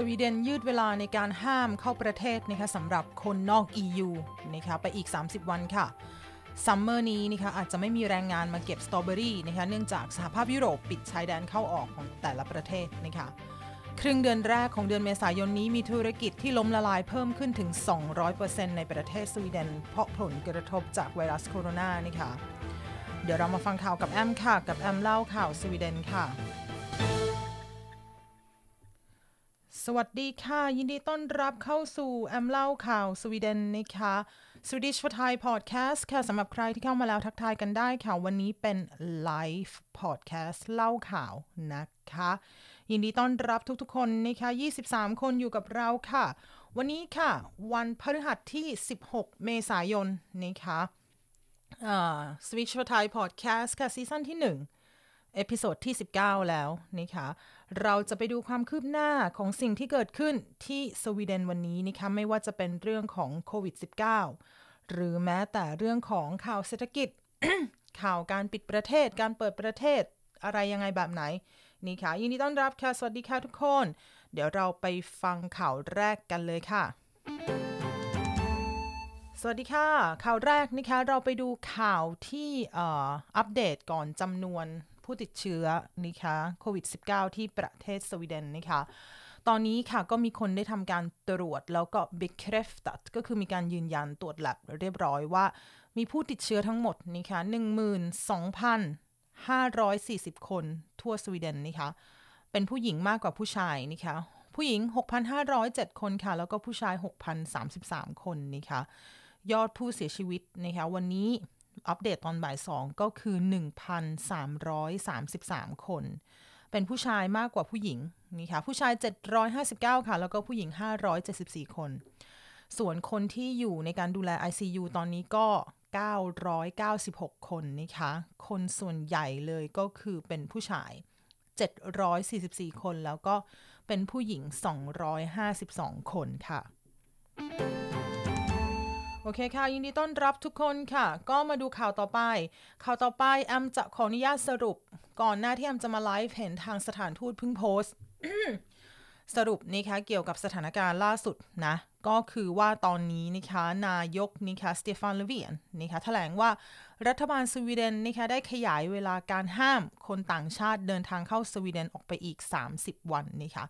สวีเดนยืดเวลาในการห้ามเข้าประเทศนะคะสำหรับคนนอก EU นะคะไปอีก 30 วันค่ะซัมเมอร์นี้นะคะอาจจะไม่มีแรงงานมาเก็บสตรอเบอรี่นะคะเนื่องจากสหภาพยุโรปปิดชายแดนเข้าออกของแต่ละประเทศนะคะครึ่งเดือนแรกของเดือนเมษายนนี้มีธุรกิจที่ล้มละลายเพิ่มขึ้นถึง 200%ในประเทศสวีเดน เพราะผลกระทบจากไวรัสโคโรนานะคะเดี๋ยวเรามาฟังข่าวกับแอมค่ะกับแอมเล่าข่าวสวีเดนค่ะสวัสดีค่ะ ยินดีต้อนรับเข้าสู่ แอมเล่าข่าวสวีเดนนะคะสวี d i ชฟอร์ไทยพอดแคสต์ค่ะสำหรับใครที่เข้ามาแล้วทักทายกันได้ค่ะ วันนี้เป็นไลฟ์พอดแคสต์เล่าข่าวนะคะ ยินดีต้อนรับทุกๆคนนะคะ23 คนอยู่กับเราค่ะ วันนี้ค่ะวันพฤหัสที่ 16 เมษายน นะคะสวิชฟอร์ไทยพอดแคสต์ค่ะ ซีซั่นที่ 1 เอพิโซดที่ 19 แล้ว นะคะเราจะไปดูความคืบหน้าของสิ่งที่เกิดขึ้นที่สวีเดนวันนี้นะคะไม่ว่าจะเป็นเรื่องของโควิด -19 หรือแม้แต่เรื่องของข่าวเศรษฐกิจ ข่าวการปิดประเทศการเปิดประเทศอะไรยังไงแบบไหนนี่ค่ะยินดีต้อนรับค่ะ สวัสดีค่ะทุกคน เดี๋ยวเราไปฟังข่าวแรกกันเลยค่ะ สวัสดีค่ะข่าวแรกนะคะเราไปดูข่าวที่อัปเดตก่อนจำนวนผู้ติดเชื้อนะคะโควิด -19 ที่ประเทศสวีเดนนะคะตอนนี้ค่ะ ก็มีคนได้ทำการตรวจแล้วก็บิเครฟตัดก็คือมีการยืนยันตรวจแลบเรียบร้อยว่า มีผู้ติดเชื้อทั้งหมดนะคะ12,540 คนทั่วสวีเดนนะคะเป็นผู้หญิงมากกว่าผู้ชายนะคะผู้หญิง 6,507 คนค่ะ แล้วก็ผู้ชาย 6,033 คนนะคะยอดผู้เสียชีวิตนะคะวันนี้อัปเดตตอนบ่ายสองก็คือ 1,333 คน เป็นผู้ชายมากกว่าผู้หญิงนี่ค่ะผู้ชาย 759 ค่ะ แล้วก็ผู้หญิง 574 คน ส่วนคนที่อยู่ในการดูแล ICU ตอนนี้ก็ 996 คนนะคะคนส่วนใหญ่เลยก็คือเป็นผู้ชาย 744 คน แล้วก็เป็นผู้หญิง 252 คนค่ะโอเคค่ะยินดีต้อนรับทุกคนค่ะ ก็มาดูข่าวต่อไป ข่าวต่อไปแอมจะขออนุญาตสรุป ก่อนหน้าที่แอมจะมาไลฟ์เห็นทางสถานทูตเพิ่งโพสต์สรุปนะคะเกี่ยวกับสถานการณ์ล่าสุดนะ ก็คือว่าตอนนี้นะคะนายกนะคะสเตฟานลเวียนนะคะแถลงว่ารัฐบาลสวีเดนนะคะได้ขยายเวลาการห้ามคนต่างชาติเดินทางเข้าสวีเดนออกไปอีก30วันนะคะ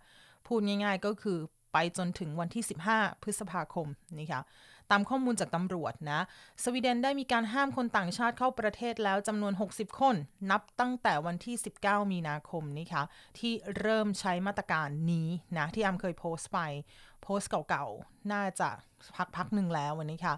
พูดง่ายๆก็คือไปจนถึงวันที่15พฤษภาคมนะคะตามข้อมูลจากตำรวจนะ สวีเดนได้มีการห้ามคนต่างชาติเข้าประเทศแล้วจำนวน 60 คน นับตั้งแต่วันที่ 19 มีนาคมนี่คะที่เริ่มใช้มาตรการนี้นะที่อามเคยโพสต์ไป โพสต์เก่าๆ น่าจะพักๆหนึ่งแล้ววันนี้ค่ะ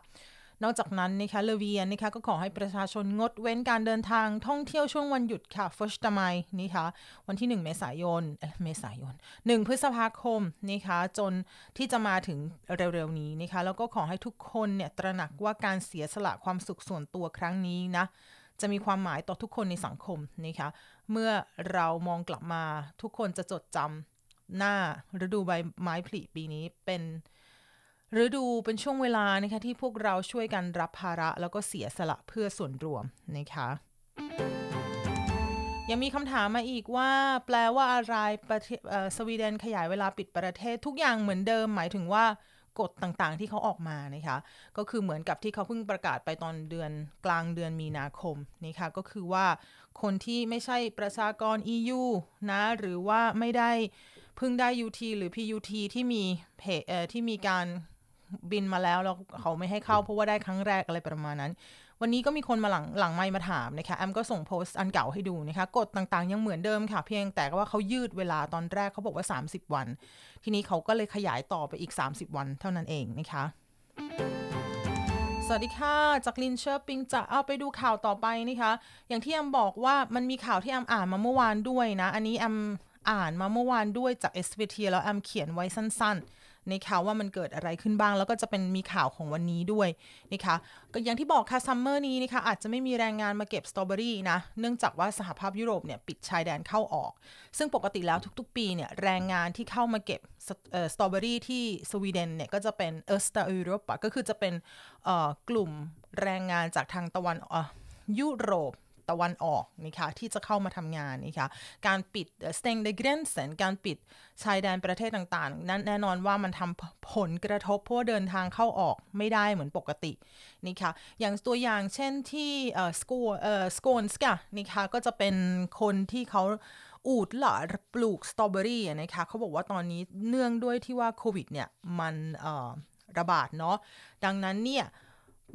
นอกจากนั้นนะคะ เลเวียนนะคะก็ขอให้ประชาชนงดเว้นการเดินทางท่องเที่ยวช่วงวันหยุดค่ะฟชตไมนะคะวันที่ 1 เมษายนเมษายน 1 พฤษภาคมนะคะจนที่จะมาถึงเร็วๆนี้นะคะแล้วก็ขอให้ทุกคนเนี่ยตระหนักว่าการเสียสละความสุขส่วนตัวครั้งนี้นะจะมีความหมายต่อทุกคนในสังคมนะคะเมื่อเรามองกลับมาทุกคนจะจดจำหน้าฤดูใบไม้ผลิปีนี้เป็นหรือดูเป็นช่วงเวลานะคะ ที่พวกเราช่วยกันรับภาระ แล้วก็เสียสละเพื่อส่วนรวมนะคะ ยังมีคำถามมาอีกว่า แปลว่าอะไรประเทศสวีเดนขยายเวลาปิดประเทศทุกอย่างเหมือนเดิม หมายถึงว่า กฎต่างๆที่เขาออกมานะคะก็คือเหมือนกับที่เขาเพิ่งประกาศไปตอนเดือนกลางเดือนมีนาคมนะคะก็คือว่า คนที่ไม่ใช่ประชากร EU นะหรือว่าไม่ได้เพิ่งได้ UT หรือ PUT ที่มีเพที่มีการบินมาแล้วแล้วเขาไม่ให้เข้าเพราะว่าได้ครั้งแรกอะไรประมาณนั้น วันนี้ก็มีคนมาหลังหลังไม่มาถามนะคะแอมก็ส่งโพสต์อันเก่าให้ดูนะคะกฎต่างๆ ยังเหมือนเดิมค่ะ เพียงแต่ว่าเขายืดเวลาตอนแรกเขาบอกว่า 30 วัน ทีนี้เขาก็เลยขยายต่อไปอีก 30 วันเท่านั้นเองนะคะ สวัสดีค่ะจากลินเชอร์ปิงจะเอาไปดูข่าวต่อไปนะคะ อย่างที่แอมบอกว่ามันมีข่าวที่แอมอ่านมาเมื่อวานด้วยนะอันนี้แอมอ่านมาเมื่อวานด้วยจาก s v t แล้วแอมเขียนไว้สั้นๆนะคะว่ามันเกิดอะไรขึ้นบ้างแล้วก็จะเป็นมีข่าวของวันนี้ด้วยนะคะก็อย่างที่บอกค่ะซัมเมอร์นี้นะคะอาจจะไม่มีแรงงานมาเก็บสตรอเบอรี่นะเนื่องจากว่าสหภาพยุโรปเนี่ยปิดชายแดนเข้าออก ซึ่งปกติแล้วทุกๆปีเนี่ยแรงงานที่เข้ามาเก็บสตรอเบอรี่ ที่สวีเดนเนี่ยก็จะเป็นเออสตายุโรปก็คือจะเป็นกลุ่มแรงงานจากทางตะวันยุโรปตะวันออกนะคะที่จะเข้ามาทำงานนะคะการปิด s t e n g ด e g r e n s e n การปิดชายแดนประเทศต่างๆ นั้นแน่นอนว่ามันทำผลกระทบเพราะเดินทางเข้าออกไม่ได้เหมือนปกตินะคะอย่างตัวอย่างเช่นที่สกูเออสกนสกะนะคะก็จะเป็นคนที่เขาอูดหลาปลูกสตรอเบอรี่นะคะเขาบอกว่าตอนนี้เนื่องด้วยที่ว่าโควิดเนี่ยมันระบาดเนาะดังนั้นเนี่ย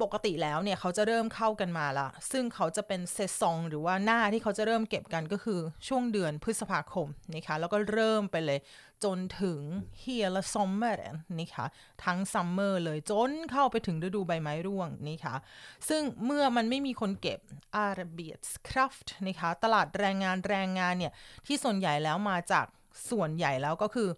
ปกติแล้วเนี่ย เขาจะเริ่มเข้ากันมาละซึ่งเขาจะเป็นเซซองหรือว่าหน้าที่เขาจะเริ่มเก็บกันก็คือช่วงเดือนพฤษภาคมนะคะแล้วก็เริ่มไปเลยจนถึงเฮียละซอมเมอร์นี่คะทั้งซัมเมอร์เลยจนเข้าไปถึงฤดูใบไม้ร่วงนีะคะซึ่งเมื่อมันไม่มีคนเก็บอาร์เบียสคราฟต์นะคะตลาดแรงงานแรงงานเนี่ย ที่ส่วนใหญ่แล้วมาจากส่วนใหญ่แล้วก็คือ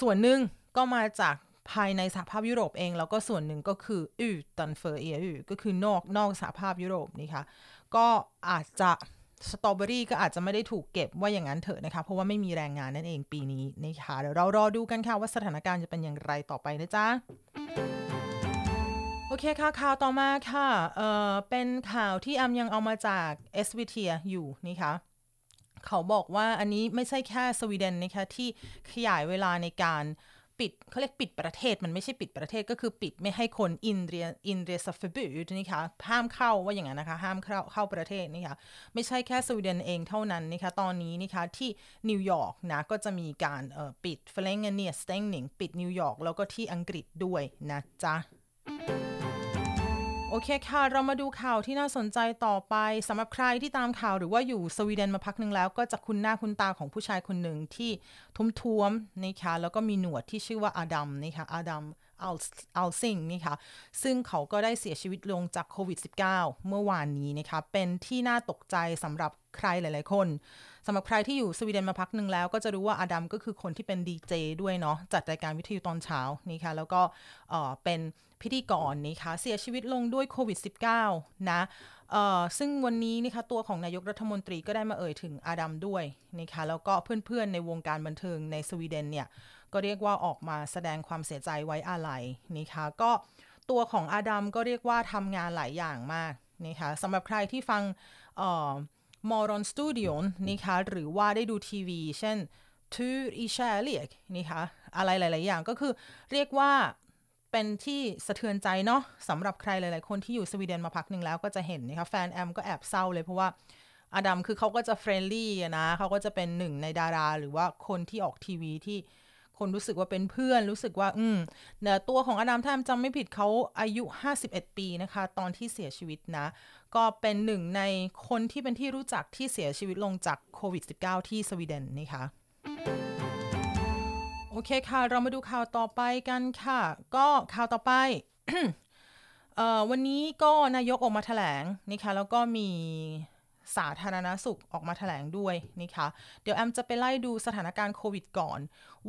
ส่วนหนึ่งก็มาจากภายในสหภาพยุโรปเองแล้วก็ส่วนหนึ่งก็คืออูตันเฟอร์เอียอูก็คือนอกนอกสหภาพยุโรปนี่ค่ะ ก็อาจจะสตรอเบอรี่ก็อาจจะไม่ได้ถูกเก็บว่าอย่างนั้นเถอะนะคะเพราะว่าไม่มีแรงงานนั่นเองปีนี้นะคะเดี๋ยวเรารอดูกันค่ะว่าสถานการณ์จะเป็นอย่างไรต่อไปนะจ๊ะ โอเคค่ะข่าวต่อมาค่ะ เออเป็นข่าวที่อัมยังเอามาจาก s v t อยู่นี่ค่ะเขาบอกว่าอันนี้ไม่ใช่แค่สวีเดนนะคะที่ขยายเวลาในการปิดเขาเรียกปิดประเทศมันไม่ใช่ปิดประเทศก็คือปิดไม่ให้คนอินเดียอินเดียสัฟเฟบูดนี่ค่ะห้ามเข้าว่าอย่างนั้นนะคะ ห้ามเข้าเข้าประเทศนี่ค่ะ ไม่ใช่แค่สวีเดนเองเท่านั้นนะคะตอนนี้นะคะที่นิวยอร์กนะก็จะมีการปิดเฟลงเนียสเตงหนิงปิดนิวยอร์กแล้วก็ที่อังกฤษด้วยนะจ๊ะโอเคค่ะ เรามาดูข่าวที่น่าสนใจต่อไป สำหรับใครที่ตามข่าวหรือว่าอยู่สวีเดนมาพักหนึ่งแล้วก็จะคุ้นหน้าคุ้นตาของผู้ชายคนหนึ่งที่ทุ้มท้วมนะคะ แล้วก็มีหนวดที่ชื่อว่าอาดัมนะคะอาดัมอัลอัลซิงนี่ค่ะซึ่งเขาก็ได้เสียชีวิตลงจากโควิด -19 เมื่อวานนี้นะคะเป็นที่น่าตกใจสำหรับใครหลายๆคนสำหรับใครที่อยู่สวีเดนมาพักหนึ่งแล้วก็จะรู้ว่าอาดัมก็คือคนที่เป็นดีเจด้วยเนาะจัดรายการวิทยุตอนเช้านี่ค่ะแล้วก็เป็นพิธีกรนี่ค่ะเสียชีวิตลงด้วยโควิด -19 นะซึ่งวันนี้นะคะตัวของนายกรัฐมนตรีก็ได้มาเอ่ยถึงอาดัมด้วยนะคะแล้วก็เพื่อนๆในวงการบันเทิงในสวีเดนเนี่ยก็เรียกว่าออกมาแสดงความเสียใจไว้อาลัยนะคะก็ตัวของอาดัมก็เรียกว่าทำงานหลายอย่างมากนะคะสำหรับใครที่ฟังมอรอนสตูดิโอนะคะหรือว่าได้ดูทีวี เช่นทูอิชาเลียกนะคะอะไรหลาย ๆอย่าง ก็คือเรียกว่าเป็นที่สะเทือนใจเนาะสำหรับใครหลายๆคนที่อยู่สวีเดนมาพักหนึ่งแล้วก็จะเห็นนะคะแฟนแอมก็แอบเศร้าเลย เพราะว่าอดัมคือเขาก็จะเฟรนลี่นะเขาก็จะเป็นหนึ่ง ในดารา หรือว่าคนที่ออกทีวีที่คนรู้สึกว่าเป็นเพื่อนรู้สึกว่า อืมเนตัวของอดัมถ้าจำไม่ผิดเขาอายุ 51 ปีนะคะ ตอนที่เสียชีวิตนะ ก็เป็นหนึ่งในคนที่เป็นที่รู้จักที่เสียชีวิตลงจากโควิด -19 ที่สวีเดนนะคะ โอเคค่ะ เรามาดูข่าวต่อไปกันค่ะ ก็ข่าวต่อไปวันนี้ก็นายกออกมาแถลงนะคะแล้วก็มีสาธารณสุขออกมาถแถลงด้วยนะคะ เดี๋ยวแอมจะไปไล่ดูสถานการณ์โควิดก่อน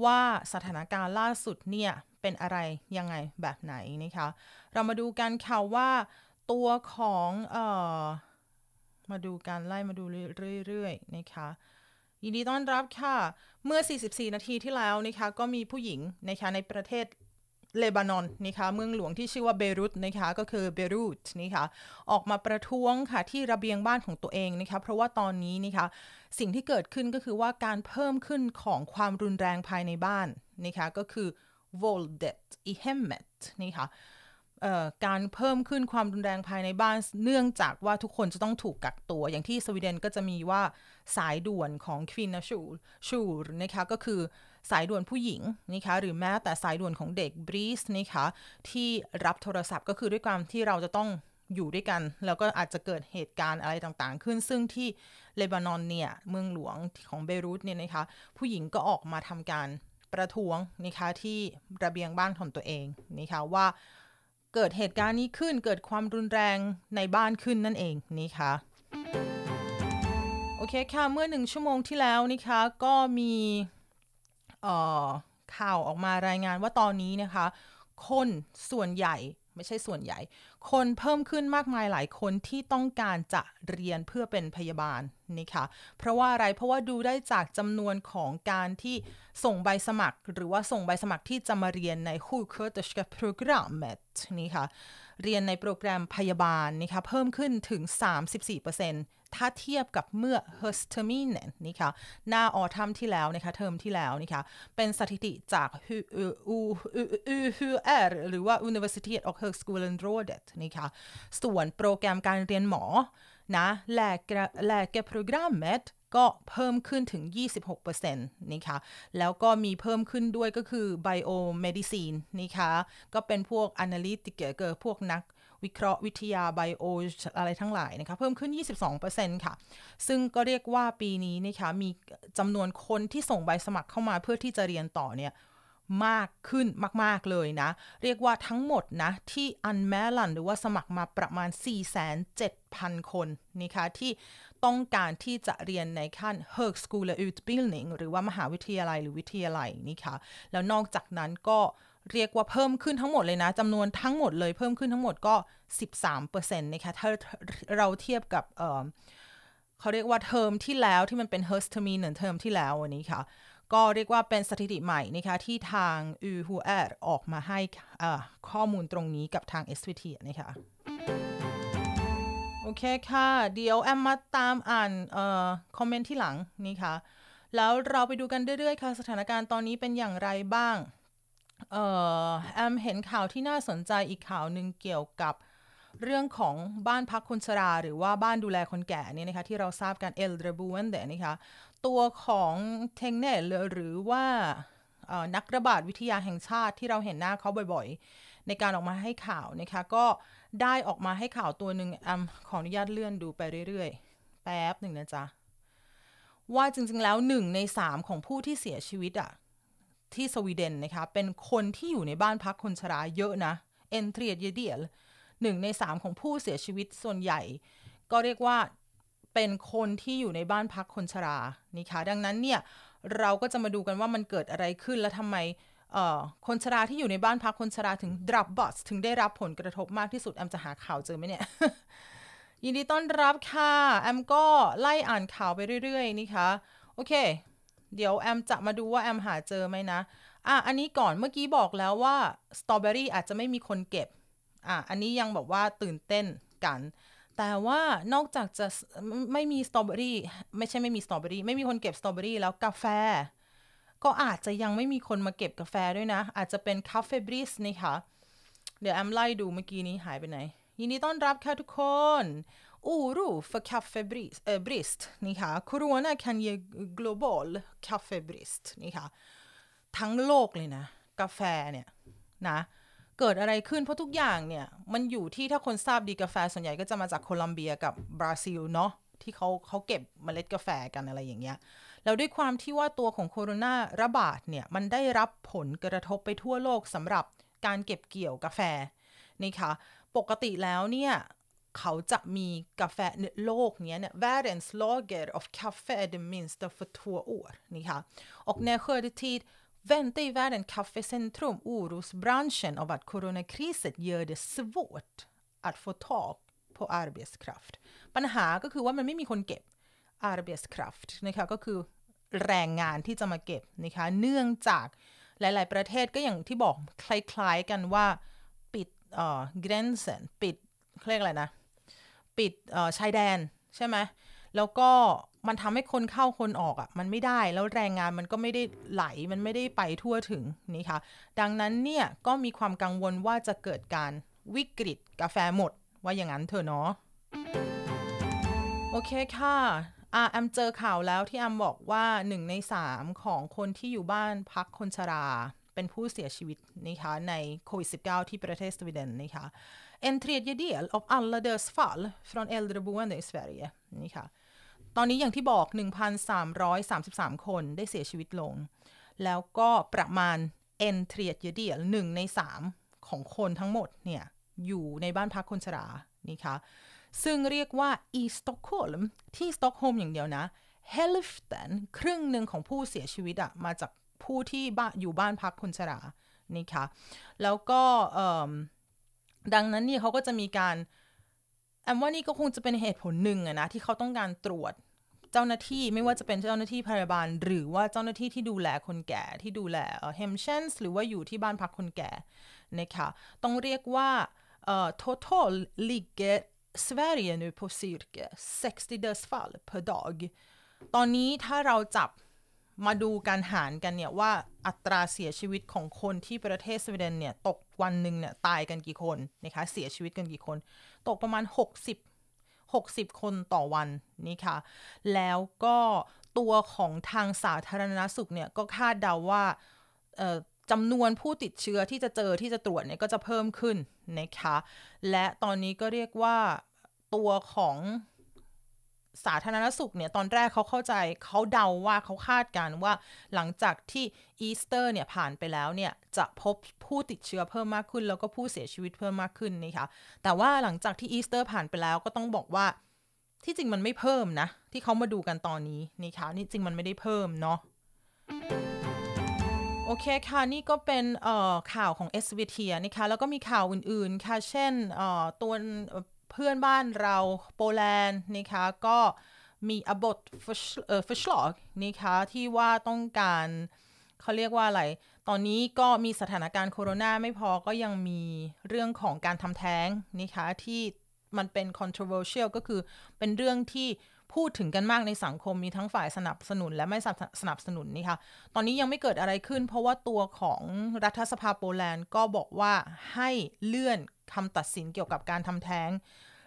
ว่าสถานการณ์ล่าสุดเนี่ย เป็นอะไร ยังไงแบบไหนนะคะ เรามาดูกันค่ะว่าตัวของ เอ่อมาดูการไล่มาดูเรื่อยๆนะคะ ยินดีต้อนรับค่ะเมื่อ 44 นาทีที่แล้วนะคะ ก็มีผู้หญิงนะคะ ในประเทศเลบานอนนะคะเมืองหลวงที่ชื่อว่าเบรุตนะคะก็คือเบรุตนะคะออกมาประท้วงค่ะที่ระเบียงบ้านของตัวเองนะคะเพราะว่าตอนนี้นะคะสิ่งที่เกิดขึ้นก็คือว่าการเพิ่มขึ้นของความรุนแรงภายในบ้านนะคะก็คือ v o l d e t i h e m e t นี่ค่ะการเพิ่มขึ้นความรุนแรงภายในบ้านเนื่องจากว่าทุกคนจะต้องถูกกักตัวอย่างที่สวีเดนก็จะมีว่าสายด่วนของควินนะชูชูนะคะก็คือสายด่วนผู้หญิงนะคะหรือแม้แต่สายด่วนของเด็กบรีสนะคะที่รับโทรศัพท์ก็คือด้วยความที่เราจะต้องอยู่ด้วยกัน แล้วก็อาจจะเกิดเหตุการณ์อะไรต่างๆ ขึ้นซึ่งที่เลบานอนเนี่ยเมืองหลวงของเบรุตเนี่ยนะคะผู้หญิงก็ออกมาทำการประท้วงนะคะที่ระเบียงบ้านของตัวเองนะคะว่าเกิดเหตุการณ์นี้ขึ้นเกิดความรุนแรงในบ้านขึ้นนั่นเองนะคะโอเคค่ะเมื่อหนึ่งชั่วโมงที่แล้วนะคะก็มีข่าวออกมารายงานว่าตอนนี้นะคะ คนส่วนใหญ่ไม่ใช่ส่วนใหญ่ คนเพิ่มขึ้นมากมายหลายคนที่ต้องการจะเรียนเพื่อเป็นพยาบาลนี่คะเพราะว่าอะไรเพราะว่าดูได้จากจำนวนของการที่ส่งใบสมัครหรือว่าส่งใบสมัครที่จะมาเรียนในคู่เคอร์ตชกโปรแกรมนี่ค่ะเรียนในโปรแกรมพยาบาลนี่คะเพิ่มขึ้นถึง 34%เถ้าเทียบกับเมื่อ h e r s t e r m i n e นี่ค่ะ หน้าออทัมที่แล้วนะคะเทอมที่แล้วนี่ค่ะ เป็นสถิติจาก UHR หรือว่า University of h e r s c h o o l e n r o d e t นี่ค่ะส่วนโปรแกรมการเรียนหมอนะแลกแลกโปรแกรมเมดก็เพิ่มขึ้นถึง 26%นี่ค่ะแล้วก็มีเพิ่มขึ้นด้วยก็คือ Biomedicine นี่ค่ะก็เป็นพวก Analytic เกพวกนักวิเคราะห์วิทยาไบโออะไรทั้งหลายนะคะเพิ่มขึ้น 22%ค่ะ ซึ่งก็เรียกว่าปีนี้นะคะมีจำนวนคนที่ส่งใบสมัครเข้ามาเพื่อที่จะเรียนต่อเนี่ยมากขึ้นมาก ๆ เลยนะ เรียกว่าทั้งหมดนะที่อันแมลันหรือว่าสมัครมาประมาณ 47,000 คนนะคะที่ต้องการที่จะเรียนในขั้น h e r s c h o o l e r u t b i l d i n g หรือว่ามหาวิทยาลัย หรือวิทยาลัยนะคะแล้วนอกจากนั้นก็เรียกว่าเพิ่มขึ้นทั้งหมดเลยนะจำนวนทั้งหมดเลยเพิ่มขึ้นทั้งหมดก็ 13%นะคะถ้าเราเทียบกับเเขาเรียกว่าเทอมที่แล้วที่มันเป็นเฮอร์สเทอร์มีเหนือเทอมที่แล้ววันนี้ค่ะ ก็เรียกว่าเป็นสถิติใหม่นะคะที่ทางอูฮูแอออกมาให้ข้อมูลตรงนี้กับทาง SVT นะคะโอเคค่ะเดี๋ยวแอมมาตามอ่านออคอมเมนต์ที่หลังนี่ค่ะแล้วเราไปดูกันเรื่อยๆค่ะสถานการณ์ตอนนี้เป็นอย่างไรบ้างเอ่อแอมเห็นข่าวที่น่าสนใจอีกข่าวหนึ่งเกี่ยวกับเรื่องของบ้านพักคนชราหรือว่าบ้านดูแลคนแก่นี่นะคะ ที่เราทราบกันเอลเดรบูนเดนะคะตัวของเทงเนลหรือว่านักระบาดวิทยาแห่งชาติที่เราเห็นหน้าเขาบ่อยๆ ในการออกมาให้ข่าวนะคะก็ได้ออกมาให้ข่าวตัวหนึ่งแอมขออนุญาตเลื่อนดูไปเรื่อย ๆ แป๊บหนึ่งนะจ๊ะว่าจริงๆแล้วหนึ่งในสามของผู้ที่เสียชีวิตอะ่ะที่สวีเดนนะคะ เป็นคนที่อยู่ในบ้านพักคนชรา เยอะนะเอนเทรียเเดียลหนึ่งในสามของผู้เสียชีวิตส่วนใหญ่ ก็เรียกว่าเป็นคนที่อยู่ในบ้านพักคนชรานี่ค่ะดังนั้นเนี่ยเราก็จะมาดูกันว่ามันเกิดอะไรขึ้นและทำไมคนชราที่อยู่ใน บ้านพักคนชราถึงดรับบอสถึงได้รับผลกระทบมากที่สุด แอมจะหาข่าวเจอไหมเนี่ยยินดีต้อนรับค่ะแอมก็ไล่อ่านข่าวไปเรื่อย ๆนี่คะ่ะโอเคเดี๋ยว แอมจะมาดูว่าแอมหาเจอไหมนะ อ่ะ อันนี้ก่อนเมื่อกี้บอกแล้วว่าสตรอเบอรี่อาจจะไม่มีคนเก็บ อ่ะ อันนี้ยังแบบว่าตื่นเต้นกัน แต่ว่านอกจากจะไม่มีสตรอเบอรี่ ไม่ใช่ไม่มีสตรอเบอรี่ ไม่มีคนเก็บสตรอเบอรี่แล้วกาแฟ ก็อาจจะยังไม่มีคนมาเก็บกาแฟด้วยนะ อาจจะเป็นคาเฟ่บริสนะคะเดี๋ยว แอมไล่ดูเมื่อกี้นี้หายไปไหน ยินดีต้อนรับค่ะทุกคน Oro för kaffebrist. Äh, ni har. Corona kan ge global kaffebrist. Ni har. ทั้งโลกเลยนะ กาแฟเนี่ยนะ เกิดอะไรขึ้น เพราะทุกอย่างเนี่ย มันอยู่ที่ถ้าคนทราบดีกาแฟส่วนใหญ่ก็จะมาจากโคลัมเบียกับบราซิลเนาะ ที่เขาเขาเก็บมเมล็ดกาแฟกันอะไรอย่างเงี้ย แล้วด้วยความที่ว่าตัวของโคโรนาระบาดเนี่ย มันได้รับผลกระทบไปทั่วโลกสำหรับการเก็บเกี่ยวกาแฟนีะคะปกติแล้วเนี่ยเขาจะมีกาแฟในโลกนี้เนี่ย världens lager av kaffe är det minsta för två år. Och när skördetid väntar i världen kaffecentrum orosbranschen av att coronakrisen gör det svårt att få tag på arbetskraft. ปัญหาก็คือว่ามันไม่มีคนเก็บ arbetskraft นะคะก็คือแรงงานที่จะมาเก็บนะคะเนื่องจากหลายๆประเทศก็อย่างที่บอกคล้ายๆกันว่าปิดเอ่อ grenzen ปิดเรียกอะไรนะปิดชายแดนใช่ไหม แล้วก็มันทำให้คนเข้าคนออกอะ่ะมันไม่ได้ แล้วแรงงานมันก็ไม่ได้ไหล มันไม่ได้ไปทั่วถึงนี่ค่ะ ดังนั้นเนี่ย ก็มีความกังวลว่าจะเกิดการวิกฤตกาแฟหมดว่าอย่างนั้นเถอะเนาะ โอเคค่ะอาแอมเจอข่าวแล้วที่แอมบอกว่าหนึ่งในสามของคนที่อยู่บ้านพักคนชรา เป็นผู้เสียชีวิตนะคะในโควิด -19 ที่ประเทศสวีเดนนะคะ En tredjedel av alla dödsfall från äldreboende i Sverige นี่ค่ะ ตอนนี้อย่างที่บอก 1,333 คนได้เสียชีวิตลง แล้วก็ประมาณเอ e ี t r e ยเดียลหนึ่งในสามของคนทั้งหมดเนี่ยอยู่ในบ้านพักคนชรา นี่ค่ะ ซึ่งเรียกว่าอ s สต็อกโฮลที่สต็อกโฮมอย่างเดียวนะเฮลิฟตันครึ่งหนึ่งของผู้เสียชีวิตอะมาจากผู้ที่อยู่บ้านพักคนชรา นี่ค่ะ แล้วก็ดังนั้นนี่เขาก็จะมีการแอมว่านี่ก็คงจะเป็นเหตุผลหนึ่งอะนะที่เขาต้องการตรวจเจ้าหน้าที่ไม่ว่าจะเป็นเจ้าหน้าที่พยาบาล หรือว่าเจ้าหน้าที่ที่ดูแลคนแก่ที่ดูแลเฮมเชนส์หรือว่าอยู่ที่บ้านพักคนแก่นะคะต้องเรียกว่าเอ่อ total l i g g e t Sverige nu på cirka 60 dödsfall per dag ตอนนี้ถ้าเราจับมาดูการหารกันเนี่ยว่าอัตราเสียชีวิตของคนที่ประเทศสวีเดนเนี่ยตกวันหนึ่งเนี่ยตายกันกี่คนนะคะเสียชีวิตกันกี่คน ตกประมาณ 60 60 คนต่อวันนี่ค่ะแล้วก็ตัวของทางสาธารณสุขเนี่ยก็คาดเดาว่าจำนวนผู้ติดเชื้อที่จะเจอที่จะตรวจเนี่ยก็จะเพิ่มขึ้นนะคะและตอนนี้ก็เรียกว่าตัวของสาธารณสุขเนี่ยตอนแรกเขาเข้าใจเขาเดาว่าเขาคาดการว่าหลังจากที่อีสเตอร์เนี่ยผ่านไปแล้วเนี่ยจะพบผู้ติดเชื้อเพิ่มมากขึ้น แล้วก็ผู้เสียชีวิตเพิ่มมากขึ้นนี่ค่ะแต่ว่าหลังจากที่อีสเตอร์ผ่านไปแล้วก็ต้องบอกว่าที่จริงมันไม่เพิ่มนะที่เขามาดูกันตอนนี้นี่ค่ะนี่จริงมันไม่ได้เพิ่มเนาะโอเคค่ะนี่ก็เป็นข่าวของ s v t นะคะแล้วก็มีข่าวอื่นๆค่ะเช่นตัวเพื่อนบ้านเราโปแลนด์นะคะ ก็มีอบทฟชลอกนะคะ ที่ว่าต้องการ เขาเรียกว่าอะไร ตอนนี้ก็มีสถานการณ์โควิดไม่พอก็ยังมีเรื่องของการทำแท้งนะคะ ที่มันเป็น controversial ก็คือเป็นเรื่องที่พูดถึงกันมากในสังคมมีทั้งฝ่ายสนับสนุนและไม่สนับสนุนนี่ค่ะตอนนี้ยังไม่เกิดอะไรขึ้น เพราะว่าตัวของรัฐสภาโปแลนด์ก็บอกว่าให้เลื่อนคำตัดสินเกี่ยวกับการทำแท้ง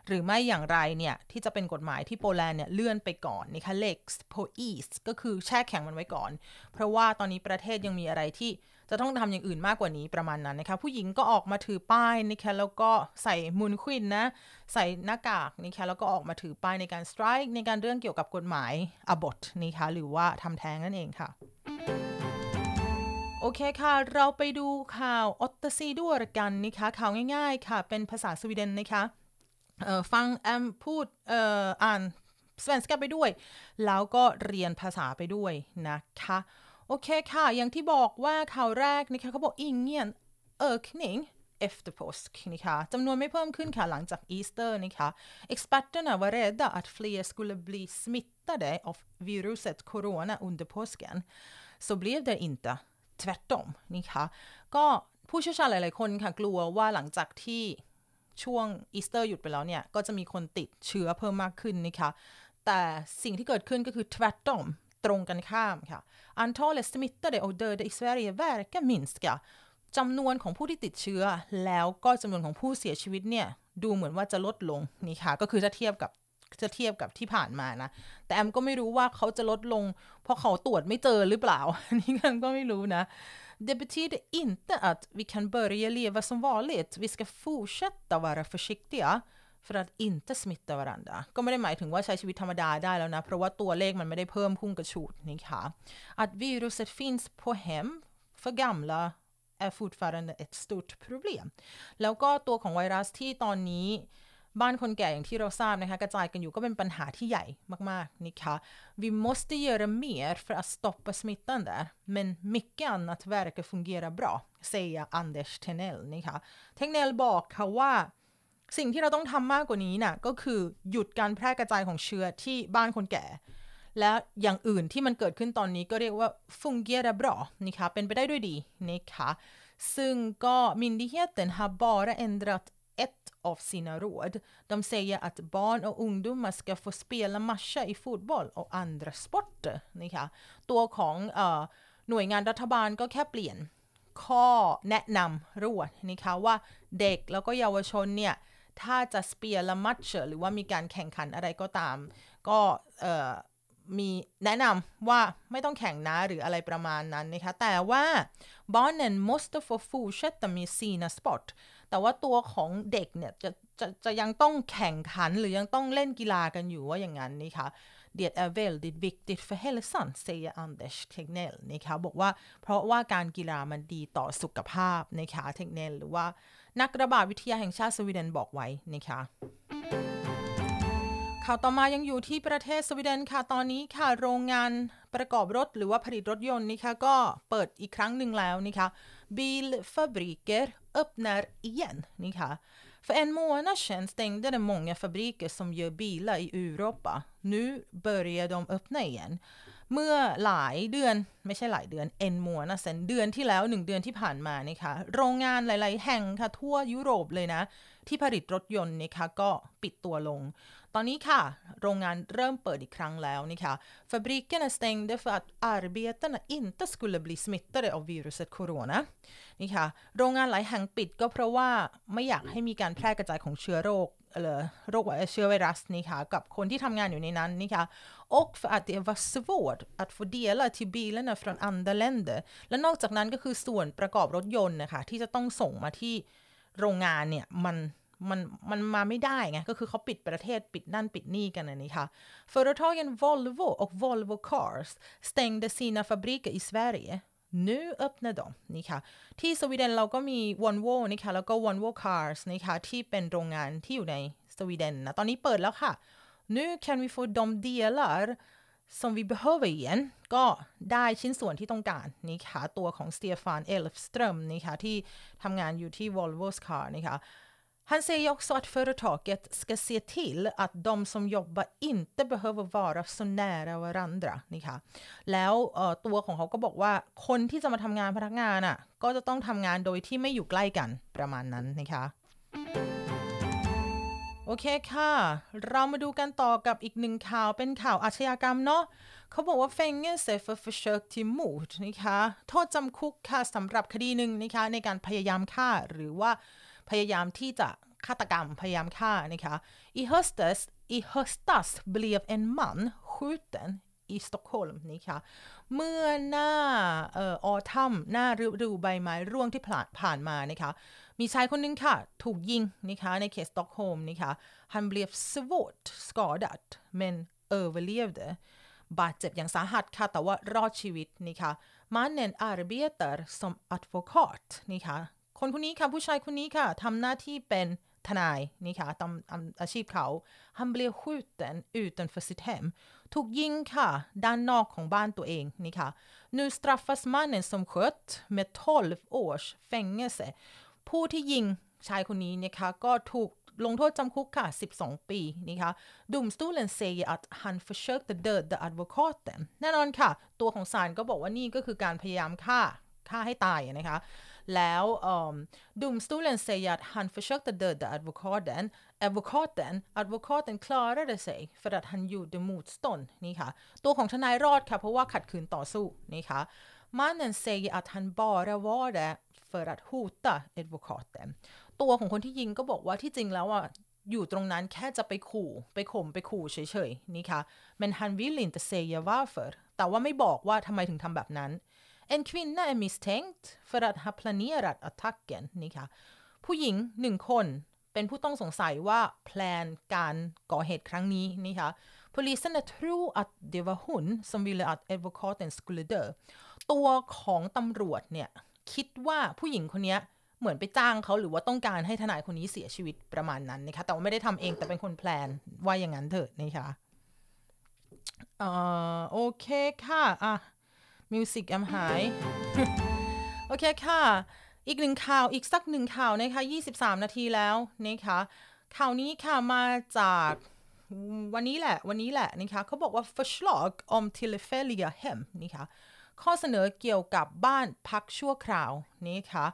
หรือไม่อย่างไรเนี่ย ที่จะเป็นกฎหมายที่โปแลนด์เนี่ยเลื่อนไปก่อน นี่ค่ะเล็กโพอีสก็คือแช่แข็งมันไว้ก่อน เพราะว่าตอนนี้ประเทศยังมีอะไรที่จะต้องทำอย่างอื่นมากกว่านี้ประมาณนั้นนะคะ ผู้หญิงก็ออกมาถือป้ายนะคะแล้วก็ใส่มุนควินนะ ใส่หน้ากากนะคะแล้วก็ออกมาถือป้ายในการสไตร์ในการเรื่องเกี่ยวกับกฎหมายอบทนะคะ หรือว่าทำแท้งนั่นเองค่ะ โอเคค่ะ เราไปดูข่าวออตเตซีด้วยกันนะคะข่าวง่ายๆ ค่ะ เป็นภาษาสวีเดนนะคะฟังแอมพูดออ่านสเปนสกไปด้วย แล้วก็เรียนภาษาไปด้วยนะคะโอเคค่ะอย่างที่บอกว่าข่าวแรกนะคะเขาบอกอิงเงียนเออคนิง efter påsk นะคะจำนวนไม่เพิ่มขึ้นค่ะหลังจากอีสเตอร์นะคะ Experterna var rädda att fler skulle bli smittade av viruset corona under påsken. Så blev det inte. Tvärtom นะคะก็ผู้เชี่ยวชาญหลายๆคนค่ะกลัวว่าหลังจากที่ช่วงอีสเตอร์หยุดไปแล้วเนี่ยก็จะมีคนติดเชื้อเพิ่มมากขึ้นนะคะแต่สิ่งที่เกิดขึ้นก็คือ tvärtom ตรงกันข้ามค่ะอ n t a l e t s เ i t เ a อร์เดอ ö d อ i s เ e r i แวร์ r k a r minska จำนวนของผู้ที่ติดเชื้อแล้วก็จำนวนของผู้เสียชีวิตเนี่ยดูเหมือนว่าจะลดลงนี่ค่ะก็คือจะเทียบกับจะเทียบกับที่ผ่านมานะแต่แอมก็ไม่รู้ว่าเขาจะลดลงเพราะเขาตรวจไม่เจอหรือเปล่านี่กันก็ไม่รู้นะ Det betyder inte att vi kan börja leva som vanligt. Vi ska fortsätta vara försiktiga. för att inte smitta varandra ก็ไม่ได้หมายถึงว่าใช้ชีวิตธรรมดาได้แล้วนะ att viruset finns på hem för gamla är fortfarande ett stort problem แล้วก็ตัวของไวรัสที่ตอนนี้บ้านคนแก่อย่างที่เราทราบนะคะกระจายกันอยู่ก็เป็นปัญหาที่ใหญ่มากๆนะคะ Vi måste göra mer för att stoppa smittan där men mycket annat verkar fungera bra säger Anders Tegnell นะคะ Tegnell บอกค่ะว่าสิ่งที่เราต้องทำมากกว่านี้นะ่ะก็คือหยุดการแพร่กระจายของเชื้อที่บ้านคนแก่ และอย่างอื่นที่มันเกิดขึ้นตอนนี้ก็เรียกว่าฟุงเกียระบรอนี่คะเป็นไปได้ด้วยดีนี่คะซึ่งก็มินดิเฮเ t e n น a r bara เ n d r a t e t อ av s i น a råd. ด e säger att b a r อ och ungdomar s เย få s p ั l a matcha i อ o t b o l l o ร h andra s p o r ะคะตัวของหน่วยงานรัฐบาลก็แค่เปลี่ยนข้อแนะนำรวดนะคะว่าเด็กแล้วก็เยาวชนเนี่ยถ้าจะสเปียร์ละ มัชเชหรือว่ามีการแข่งขันอะไรก็ตาม ก็มีแนะนำว่าไม่ต้องแข่งนะหรืออะไรประมาณนั้นนะคะแต่ว่า Born and most o f f o o l s h e t t e m i s i n a sport แต่ว่าตัวของเด็กเนี่ยจะจะจะยังต้องแข่งขันหรือยังต้องเล่นกีฬากันอยู่ว่าอย่างนั้นนะคะ Det är เ ä l d i ด t viktigt för hälsan, s ä g อ r Anders t e น n e l นะคะบอกว่าเพราะว่าการกีฬามันดีต่อสุขภาพนะคะเทคเนลหรือว่านักระบาดวิทยาแห่งชาติสวีเดนบอกไว้นะคะข่าวต่อมายังอยู่ที่ประเทศสวีเดนค่ะตอนนี้ค่ะโรงงานประกอบรถหรือว่าผลิตรถยนต์นะคะก็เปิดอีกครั้งหนึ่งแล้วนะคะ Bilfabriker öppnar igen นะคะ För en månad sedan stängde de många fabriker som gör bilar i Europa. Nu börjar de öppna igen. เมื่อหลายเดือนไม่ใช่หลายเดือนเอ็นมัวนะเซนเดือนที่แล้วหนึ่งเดือนที่ผ่านมานะคะโรงงานหลายๆ แห่งค่ะทั่วยุโรปเลยนะ ที่ผลิตรถยนต์นะคะก็ปิดตัวลง ตอนนี้ค่ะ โรงงานเริ่มเปิดอีกครั้งแล้วนะคะ Fabrikerna stängde för att arbetarna inte skulle bli smittade av viruset corona นะคะโรงงานหลายแห่งปิด ก็เพราะว่าไม่อยากให้มีการแพร่กระจายของเชื้อโรคโรคเชื้อไวรัสนี่ค่ะกับคนที่ทำงานอยู่ในนั้นนี่ค่ะ och för att det var svårt att få delar till bilarna från andra länder และนอกจากนั้นก็คือส่วนประกอบรถยนต์นะคะที่จะต้องส่งมาที่โรงงานเนี่ยมันมันมันมาไม่ได้ไงก็คือเขาปิดประเทศปิดนั่นปิดนี่กันนะนี่ค่ะ Företagen Volvo och Volvo Cars stängde sina fabriker i Sverige n เออบ n นดอ e นี่ค่ะ ที่สวีเดนเราก็มี Volvo นะคะแล้วก็ Volvo Cars นะคะที่เป็นโรงงานที่อยู่ในสวีเดนนะตอนนี้เปิดแล้วค่ะ Nu kan vi få d เ delar som vi behöver igen ก็ได้ชิ้นส่วนที่ต้องการ นี่ค่ะ ตัวของสเตฟานเอลฟ s สตรมนี่ค่ะที่ทำงานอยู่ที่ Volvo c a r ์น่ค่ะ Han säger också att företaget ska se till att de som jobbar inte behöver vara så nära varandra นี่ค่ะแล้วตัวของเขาก็บอกว่า คนที่จะมาทำงานพนักงานอ่ะก็จะต้องทำงานโดยที่ไม่อยู่ใกล้กัน ประมาณนั้นนะคะโอเคค่ะ เรามาดูกันต่อกับอีกหนึ่งข่าวเป็นข่าวอาชญากรรมเนาะเขาบอกว่าเฟงเงี้ยเซฟเฟอร์เชิร์กทิมูดนะคะโทษจำคุกค่ะสำหรับคดีหนึ่งนะคะในการพยายามฆ่าหรือว่าพยายามที่จะฆาตกรรมพยายามฆ่านะคะ I höstas, i höstas blev en man skjuten i Stockholm นะคะเมื่อ หน้าออทัมหน้าฤดูใบไม้ร่วงที่ผ่านานมานะคะมีชายคนนึงค่ะถูกยิงนะคะในเขตสต็อกโฮล์มนะคะ Han blev svårt skadad men överlevde บาดเจ็บอย่างสาหัสค่ะแต่ว่า รอดชีวิตนะคะ Mannen arbetar som advokat นะคะคนคนนี้ค่ะผู้ชายคนนี้ค่ะทำหน้าที่เป็นทนายนี่ค่ะตามอาชีพเขา han blev skjuten utanför sitt hem ถูกยิงค่ะ ด้านนอกของบ้านตัวเองนี่ค่ะ nu straffas mannen som sköt med 12 års fängelse ผู้ที่ยิงชายคนนี้นะคะก็ถูกลงโทษจำคุกค่ะ 12 ปีนี่ค่ะดุมสตูเลนเซย์อัดฮันฟเชิร์กเดอร์ดอัตวคอตแน่นอนค่ะตัวของศาลก็บอกว่านี่ก็คือการพยายามฆ่าฆ่าให้ตายนะคะแล้วดุมสตูเลนเซยัดฮันฟชกตเดอร์ดอดวคอร์เดนแอดวคอร์เดนแอดวคอร์เดนคลาร์เดเซย์ฟรัดฮันยูดมูดสตนนี่ค่ะตัวของทนายรอดค่ะเพราะว่าขัดขืนต่อสู้นี่ค่ะมันเนเซยัดฮันบอร์เรวอร์เดฟรัดฮูตาแอดวคอร์เดนตัวของคนที่ยิงก็บอกว่าที่จริงแล้วอ่ะอยู่ตรงนั้นแค่จะไปขู่ไปข่มไปขู่เฉยๆนี่ค่ะมันฮันวิลินเตเซยาว่าเฟอร์แต่ว่าไม่บอกว่าทำไมถึงทำแบบนั้น En kvinna är misstänkt för att ha planerat attacken นี่ค่ะ ผู้หญิงหนึ่งคนเป็นผู้ต้องสงสัยว่าแพลนการก่อเหตุครั้งนี้นี่ค่ะ polisen tror att det var hon som ville att advokaten skulle dö ตัวของตำรวจเนี่ย คิดว่าผู้หญิงคนนี้เหมือนไปจ้างเขาหรือว่าต้องการให้ทนายคนนี้เสียชีวิตประมาณนั้นนะคะ แต่ว่าไม่ได้ทำเองแต่เป็นคนแพลน ว่าอย่างนั้นเถอะนะคะเอ่อโอเคค่ะอ่ะมิวสิกแอมหายโอเคค่ะ อีกหนึ่งข่าวอีกสักหนึ่งข่าวนะคะ23นาทีแล้วนะคะข่าวนี้ค่ะ มาจากวันนี้แหละวันนี้แหละนะคะเขาบอกว่า f o r s l o g om t i l f e l i a h e m นะคะข้อเสนอเกี่ยวกับบ้านพักชั่วคราวนะคะ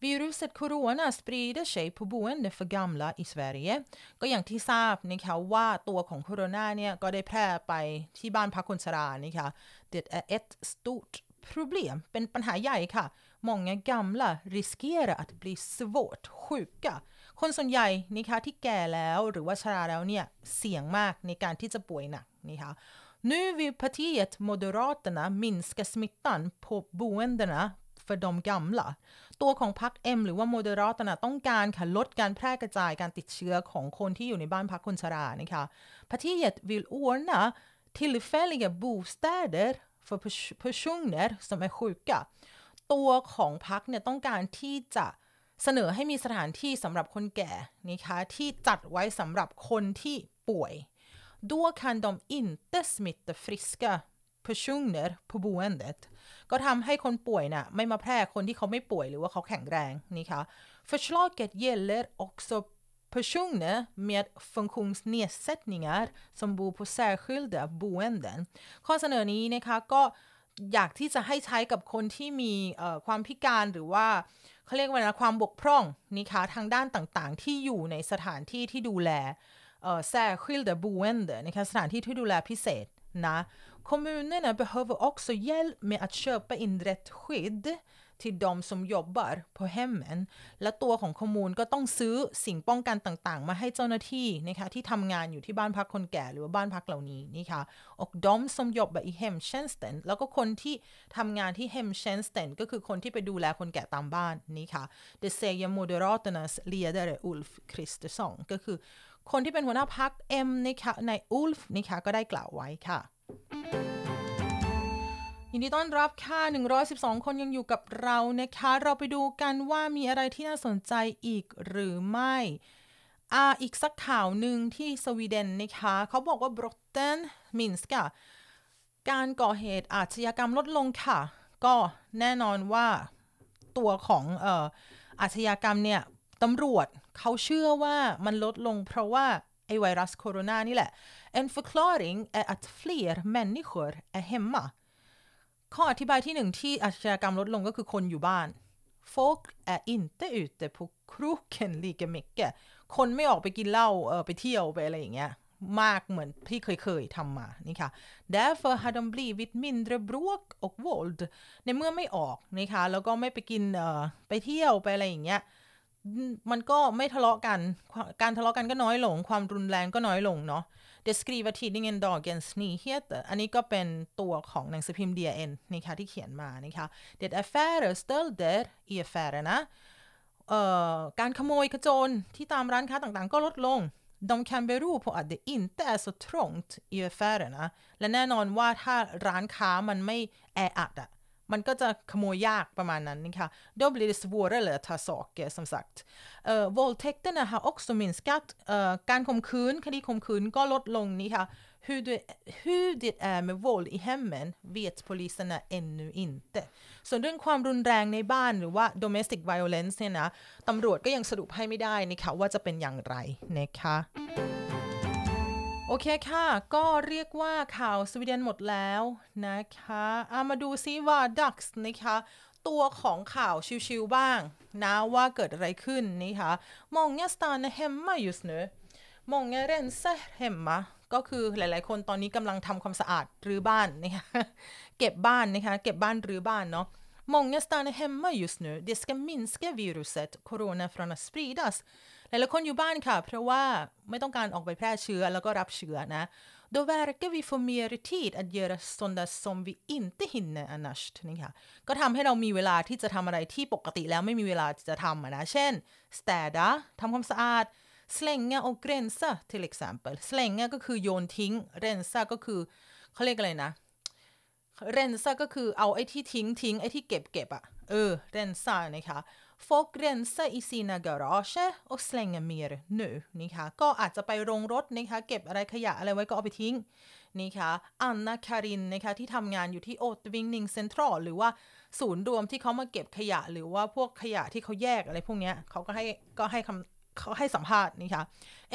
viruset corona sprider sig på boende för gamla i Sverige ก็อย่างที่ทราบนะคะว่าตัวของโคโรนาเนี่ยก็ได้แพร่ไปที่บ้านพักคนชรานะคะเด็ดเอ็ดสตูด problem, เป็นปัญหาใหญ่ค่ะ många gamla riskerar att bli svårt sjuka คนส่วนใหญ่นะคะที่แก่แล้วหรือว่าชราแล้วเนี่ยเสี่ยงมากในการที่จะป่วยหนักนะคะ Nu vill partiet Moderaterna minska smittan på boendena för de gamla. ตัวของพรรคเอ็มหรือว่าโมเดอร์ตนะต้องการค่ะลดการแพร่กระจายการติดเชื้อของคนที่อยู่ในบ้านพักคนชรานะคะพัที่ t วิลอวนะ t i l l เ ä l l i g a b o เ t อร์ r för p ช r งเนอร์สมัย s ุก k a ตัวของพักเนี่ยต้องการที่จะเสนอให้มีสถานที่สำหรับคนแก่นะคะที่จัดไว้สำหรับคนที่ป่วยด้วยการด e inte smitta ฟริสก a personer på boendet ก็ทำให้คนป่วยนะ่ะไม่มาแพร่คนที่เขาไม่ป่วยหรือว่าเขาแข็งแรงนี่ค่ะ förslaget gäller också personer med funktionsnedsättningar som bor på särskilda boenden ข้อเสนอนี้นะคะก็อยากที่จะให้ใช้กับคนที่มีความพิการ หรือว่าเขาเรียกว่าความบกพร่องนี่คะทางด้านต่างๆที่อยู่ในสถานที่ที่ดูแลแซคิลเดอบูเอนเดนะคะสถานที่ที่ดูแลพิเศษ Nä. Kommunerna behöver också hjälp med att köpa in rätt skydd till de som jobbar på hemmen และตัวของคอ m มูนก็ต้องซื้อสิ่งป้องกันต่างๆ มาให้เจ้าหน้าที่นะคะที่ทำงานอยู่ที่บ้านพักคนแก่ หรือว่าบ้านพักเหล่านี้นะคะ och de som jobbar i hemtjänsten แล้วก็คนที่ทำงานที่ hemtjänsten ก็คือคนที่ไปดูแลคนแก่ตามบ้านนะคะ det säger moderaternas ledare Ulf Kristersson ก็คือคนที่เป็นหัวหน้าพักเอ็มนะคะนายอูลฟ์นะคะก็ได้กล่าวไว้ค่ะยินดีต้อนรับค่ะ 112 คนยังอยู่กับเรานะคะ เราไปดูกันว่ามีอะไรที่น่าสนใจอีกหรือไม่ อ่าอีกสักข่าวหนึ่งที่สวีเดนนะคะ เขาบอกว่าบรอตเทนมินส์ค่ะการก่อเหตุอาชญากรรมลดลงค่ะ ก็แน่นอนว่าตัวของเอ่ออาชญากรรมเนี่ยตำรวจขาเชื่อว่ามันลดลงเพราะว่าไอไวรัสโคโรนานี่แหละ a n d f o r k l a r i n g a a t fler människor är hemma ข้ออธิบายที่หนึ่งที่อาชญากรรมลดลงก็คือคนอยู่บ้าน Folk a r inte ute på k r u k e n lika mycket คนไม่ออกไปกินเหล้าเออไปเที่ยวไปอะไรอย่างเงี้ยมากเหมือนที่เคยๆทำมานี่ค่ะ därför har de blivit mindre bråk och våld ในเมื่อไม่ออกนะคะแล้วก็ไม่ไปกินเออไปเที่ยวไปอะไรอย่างเงี้ยมันก็ไม่ทะเลาะกัน การทะเลาะกันก็น้อยลง ความรุนแรงก็น้อยลงเนาะ describe tidning and dog and s n e a ตอันนี้ก็เป็นตัวของหนังสือพิมพ์ d ยเอ N นะคะที่เขียนมานะคะ Det ร r f ä ต r ล s t ด l อ e r ฟ a f f น r เอ่อ การขโมยขจรที่ตามร้านค้าต่างๆก็ลดลงดอมแคมเบรู å ออดเดออินแต่ส å trångt i a ฟ f ä r e r n และแน่นอนว่าถ้าร้านค้ามันไม่ แออัดอะ man kan inte komma ihåg på mannen. Då blir det svårare att ta saker som sagt. Uh, våldtäkterna har också minskat. Uh, การข่มขืนคดีข่มขืนก็ลดลงนี่ค่ะ hur det, hur det är med våld i hemmen vet poliserna ännu inte. ส่วนเรื่องความรุนแรงในบ้านหรือว่า domestic violence เนี่ยนะตำรวจก็ยังสรุปให้ไม่ได้นะคะว่าจะเป็นอย่างไรนะคะโอเคค่ะ ก็เรียกว่าข่าวสวีเดนหมดแล้วนะคะเอามาดูซิว่าดักส์นะคะตัวของข่าวชิวๆบ้างนะว่าเกิดอะไรขึ้นนี่คะมองเนสตานเฮมมาอยู่เนอมองเนเรนเซเฮมมาก็คือหลายๆคนตอนนี้กำลังทำความสะอาดรื้อบ้านนะคะเก็บบ้านนะคะเก็บบ้านรื้อบ้านเนาะมองเง s t a n เ a เ hemma just nu. d e ม ska m ก n s k a ส i r u s e t c o ต o n a från att ส p ร i d a s หลายๆคนอยู่บ้านค่ะเพราะว่าไม่ต้องการออกไปแพร่เชื้อแล้วก็รับเชื้อนะ Då verkar vi få mer tid att göra sådana som vi inte hinner annars นี่ค่ะ ก็ทำให้เรามีเวลาที่จะทำอะไรที่ปกติแล้วไม่มีเวลาจะทำนะ เช่น städa ทำความสะอาด slänga och rensa till exempel slänga ก็คือโยนทิ้ง rensa ก็คือเขาเรียกอะไรนะ rensa ก็คือเอาไอ้ที่ทิ้งทิ้งไอ้ที่เก็บเก็บอะเออ rensa นะคะ folk renser i sina garage och slänger mer nu น i คะก็อาจจะไปโรงรถนะคะเก็บอะไรขยะอะไรไว้ก็เอาไปทิ้งนี่ค่ะอันนาคารินนะคะที่ทำงานอยู่ที่โอตวิงนิงเซ็นทรัลหรือว่าศูนย์รวมที่เขามาเก็บขยะหรือว่าพวกขยะที่เขาแยกอะไรพวกนี้เขาก็ให้ก็ให้คำเขาให้สัมภาษณ์นี่ค่ะ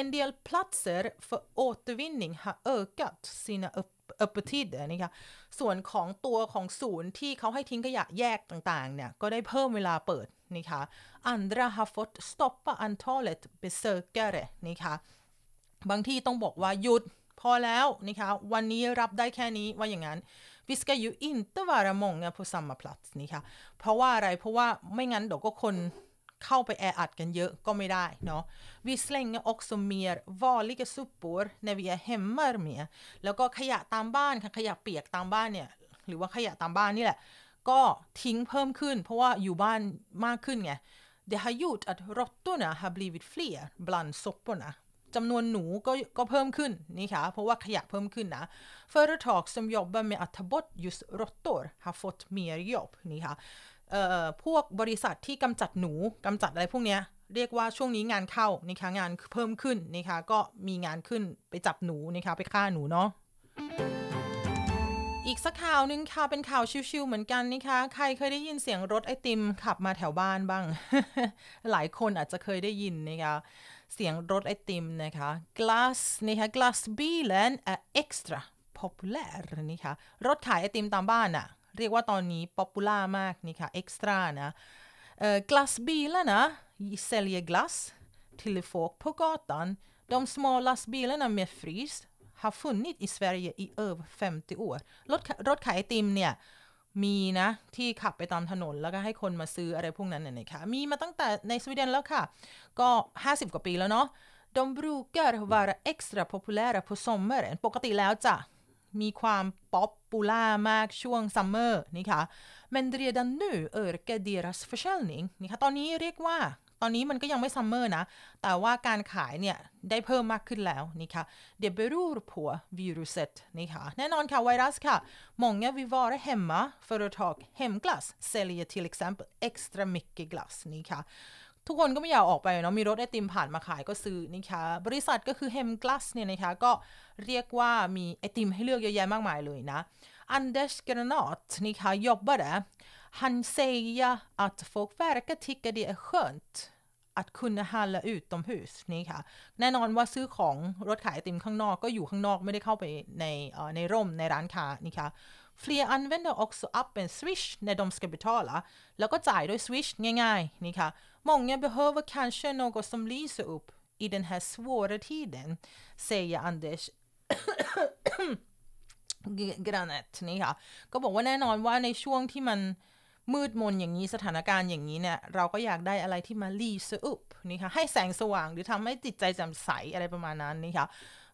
En del platser för återvinning har ökat sina upp เอ p e t i ิ e นี่ค่ะส่วนของตัวของศูนย์ที่เขาให้ทิ้งขยะแยกต่างๆเนี่ย ก็ได้เพิ่มเวลาเปิดนี่ค่ะ a ั d r a har ต å t t อ t o p p a a n t a l เ t b e s ö k กเรนี่ค่ะบางที่ต้องบอกว่าหยุด พอแล้วนี่ค่ะวันนี้รับได้แค่นี้ว่าอย่างนั้น Vi ska ju อ n t e า a รมงเนี่ยพ s ซัมมาพลัสนี่ค่ะเพราะว่าอะไรเพราะว่าไม่งั้นเดี๋ยวก็คนข้าไปแออัดกันเยอะก็ไม่ได้เนาะวิสเลงออกซ์เมียร์วอลิกซูปูร์ในวิเอเฮมเมอร์เมียแล้วก็ขยะตามบ้าน ค่ะขยะเปียกตามบ้านเนี่ย หรือว่าขยะตามบ้านนี่แหละ ก็ทิ้งเพิ่มขึ้นเพราะว่าอยู่บ้านมากขึ้นไงเดฮายุดอัดรถตัวนะฮับลีวิดเฟียบลันซกปนะจำนวนหนูก็ก็เพิ่มขึ้นนี่ค่ะ เพราะว่าขยะเพิ่มขึ้นนะเฟอร์ทอกสมยอบบะเมอัตบดยุสรถตัวฮับฟอตเมียร์ยอบนี่ค่ะพวกบริษัทที่กำจัดหนูกำจัดอะไรพวกเนี้ย เรียกว่าช่วงนี้งานเข้านะคะงานเพิ่มขึ้นนะคะก็มีงานขึ้นไปจับหนูนะคะไปฆ่าหนูเนาะอีกสักข่าวนึงค่ะ เป็นข่าวชิวๆ เหมือนกันนะคะใครเคยได้ยินเสียงรถไอติมขับมาแถวบ้านบ้าง หลายคนอาจจะเคยได้ยินนะคะเสียงรถไอติมนะคะ glass นะคะ glass bilen d extra p o p u l a r นะคะรถขายไอติมตามบ้านอ่ะเรียกว่าตอนนี้ป๊อปปูล่ามากนี่ค่ะเอ็กซ์ตร้านะเอ่อกลาสบิลนะ säljer glass till folk på gatan. De små lastbilarna med frys har funnits i Sverige i över 50 år. รถรถขายไอติมเนี่ยมีนะที่ขับไปตามถนนแล้วก็ให้คนมาซื้ออะไรพวกนั้นเนี่ยนะคะมีมาตั้งแต่ในสวีเดนแล้วค่ะก็ 50 กว่าปีแล้วเนาะ De brukar vara extra populära på sommaren ปกติแล้วจะมีความป๊อปปูล่ามากช่วงซัมเมอร์นี่ค่ะ men redan nu ökar deras försäljning นี่ค่ะ ตอนนี้เรียกว่า ตอนนี้มันก็ยังไม่ซัมเมอร์นะแต่ว่าการขายเนี่ยได้เพิ่มมากขึ้นแล้วนี่ค่ะเดบรูรผัววิรุสเซตน่ค่ะแน่นอนค่ะไวรัสค่ะมองเงวิวาร์เฮมมาฟอร์ทอกเฮมกลาสเซเลียทิลิกซัมเปิลเอ็กซ์ตร้ามิกกลาสน่ค่ะทุกคนก็ไม่อยากออกไปเนาะมีรถไอติมผ่านมาขายก็ซื้อนะคะบริษัทก็คือเฮมกลัสเนี่ยนะคะก็เรียกว่ามีไอติมให้เลือกเยอะแยะมากมายเลยนะอันเดชกรนอตนะคะยอบบะเดนเซียอาจ att folk verkar tycka det är skönt att kunna h a นี่ค่ะแน่นอนว่าซื้อของรถขายไอติมข้างนอกก็อยู่ข้างนอกไม่ได้เข้าไปในในร่มในร้านค้านี่ค่ะฟรี f l e นเ n v ä n ออ r också appen Swish när de ska ิทอล l ะแล้วก็จ่ายด้วยสวิชง่ายๆนี่ค่ะ Många behöver kanske något som lyser upp i den här svåra tiden, säger Anders Granet นี่ค่ะก็บอกว่าแน่นอนว่าในช่วงที่มันมืดมนอย่างนี้สถานการณ์อย่างนี้เนี่ยเราก็อยากได้อะไรที่มาลีสอุปนี่ค่ะให้แสงสว่างหรือทำให้จิตใจแจ่มใสอะไรประมาณนั้นนี่ค่ะ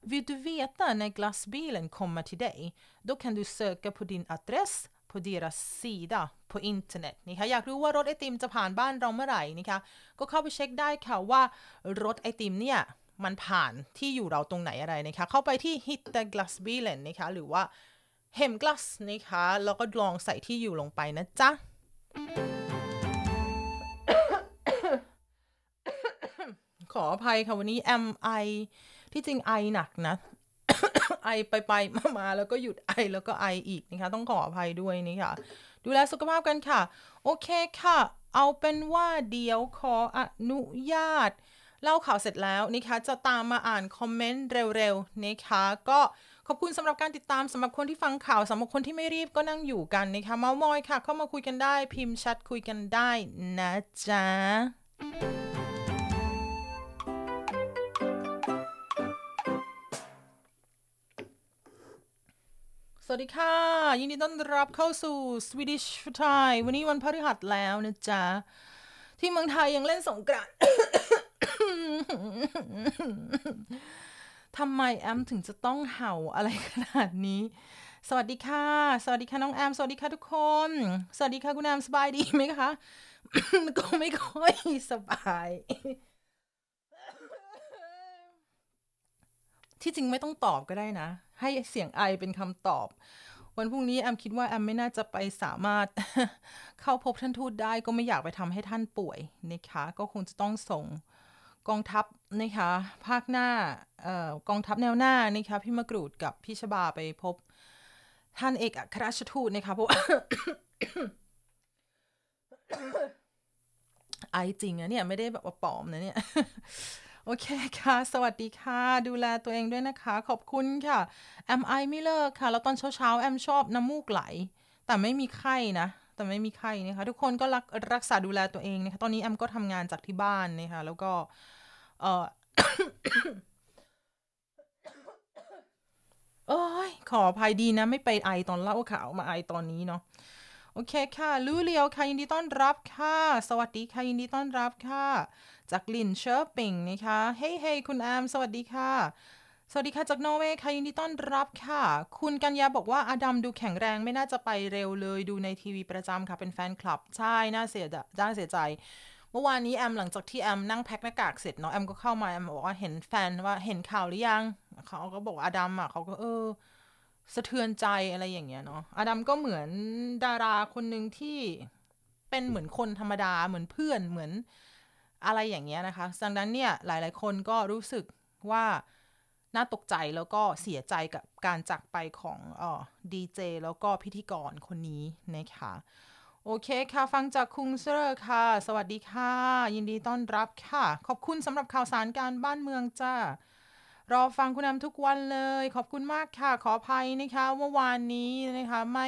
Vill du veta när glassbilen kommer till dig? Då kan du söka på din adress på deras sida på internet นะคะอยากรู้ว่ารถไอติมจะผ่านบ้านเราเมื่อไหร่นะคะก็เข้าไปเช็คได้ค่ะว่ารถไอติมเนี่ย มันผ่านที่อยู่เราตรงไหนอะไรนะคะเข้าไปที่ hit the glass b i l l a n นะคะหรือว่า h e m glass นะคะแล้วก็ลองใส่ที่อยู่ลงไปนะ จ๊ะ ขออภัยค่ะ วันนี้ m i ที่จริงไอหนักนะไอไปไปมามาแล้วก็หยุดไอแล้วก็ไออีกนะคะต้องขออภัยด้วยนี่ค่ะ ดูแลสุขภาพกันค่ะ โอเคค่ะเอาเป็นว่าเดี๋ยวขออนุญาต เล่าข่าวเสร็จแล้วนะคะ จะตามมาอ่านคอมเมนต์เร็วๆนะคะ ก็ขอบคุณสำหรับการติดตามสำหรับคนที่ฟังข่าวสำหรับคนที่ไม่รีบก็นั่งอยู่กันนะคะเมาส์มอยค่ะ เข้ามาคุยกันได้พิมพ์แชทคุยกันได้นะจ๊ะสวัสดีค่ะยินดีต้อนรับเข้าสู่ Swedish Thai วันนี้วันพฤหัสแล้วนะจ๊ะ ที่เมืองไทยยังเล่นสงกรานต์ทำไมแอมถึงจะต้องเห่าอะไรขนาดนี้ สวัสดีค่ะ สวัสดีค่ะน้องแอม สวัสดีค่ะทุกคน สวัสดีค่ะคุณแอมสบายดีไหมคะ ก็ไม่ค่อยสบาย ที่จริงไม่ต้องตอบก็ได้นะให้เสียงไอเป็นคำตอบ วันพรุ่งนี้แอมคิดว่าแอมไม่น่าจะไปสามารถ เข้าพบท่านทูตได้ ก็ไม่อยากไปทำให้ท่านป่วยนะคะก็คงจะต้องส่งกองทัพนะคะ ภาคหน้ากองทัพแนวหน้านะคะพี่มะกรูดกับพี่ชบาไปพบ ท่านเอกอัครราชทูตนะคะเพราะไอจริงนะเนี่ย ไม่ได้แบบว่าปลอมนะเนี่ยโอเคค่ะ สวัสดีค่ะ ดูแลตัวเองด้วยนะคะ ขอบคุณค่ะ แอมไอไม่เลิกค่ะ แล้วตอนเช้าๆแอมชอบน้ำมูกไหล แต่ไม่มีไข้นะ แต่ไม่มีไข้นะคะ ทุกคนก็รักรักษาดูแลตัวเองนะคะ ตอนนี้แอมก็ทำงานจากที่บ้านนะคะ แล้วก็ เออเอ้ย ขออภัยดีนะ ไม่ไปไอตอนเล่าข่าวมาไอตอนนี้เนาะ โอเคค่ะ ลู่เลียวค่ะ ยินดีต้อนรับค่ะ สวัสดีค่ะ ยินดีต้อนรับค่ะจากลินเชอร์ปิงนะคะ เฮ้ยเฮ้ยคุณแอม สวัสดีค่ะ สวัสดีค่ะ จากนอร์เวย์ค่ะยินดีต้อนรับค่ะ คุณกัญญาบอกว่า อดัมดูแข็งแรงไม่น่าจะไปเร็วเลยดูในทีวีประจำค่ะเป็นแฟนคลับ ใช่ น่าเสียด่าเสียใจ เมื่อวานนี้แอมหลังจากที่แอมนั่งแพ็คหน้ากากเสร็จเนาะแอมก็เข้ามาแอมบอกว่าเห็นแฟนว่าเห็นข่าวหรือยังเขาก็บอกอดัมอ่ะเขาก็เออสะเทือนใจอะไรอย่างเงี้ยเนาะอดัมก็เหมือนดาราคนหนึ่งที่เป็นเหมือนคนธรรมดาเหมือนเพื่อนเหมือนอะไรอย่างเงี้ยนะคะดังนั้นเนี่ย หลายๆ คนก็รู้สึกว่าน่าตกใจแล้วก็เสียใจกับการจากไปของออดีเจแล้วก็พิธีกรคนนี้นะคะโอเคค่ะฟังจากคุงเซอร์ค่ะ สวัสดีค่ะ ยินดีต้อนรับค่ะ ขอบคุณสำหรับข่าวสารการบ้านเมืองจ้า รอฟังคุณนำทุกวันเลย ขอบคุณมากค่ะ ขออภัยนะคะเมื่อวานนี้นะคะ ไม่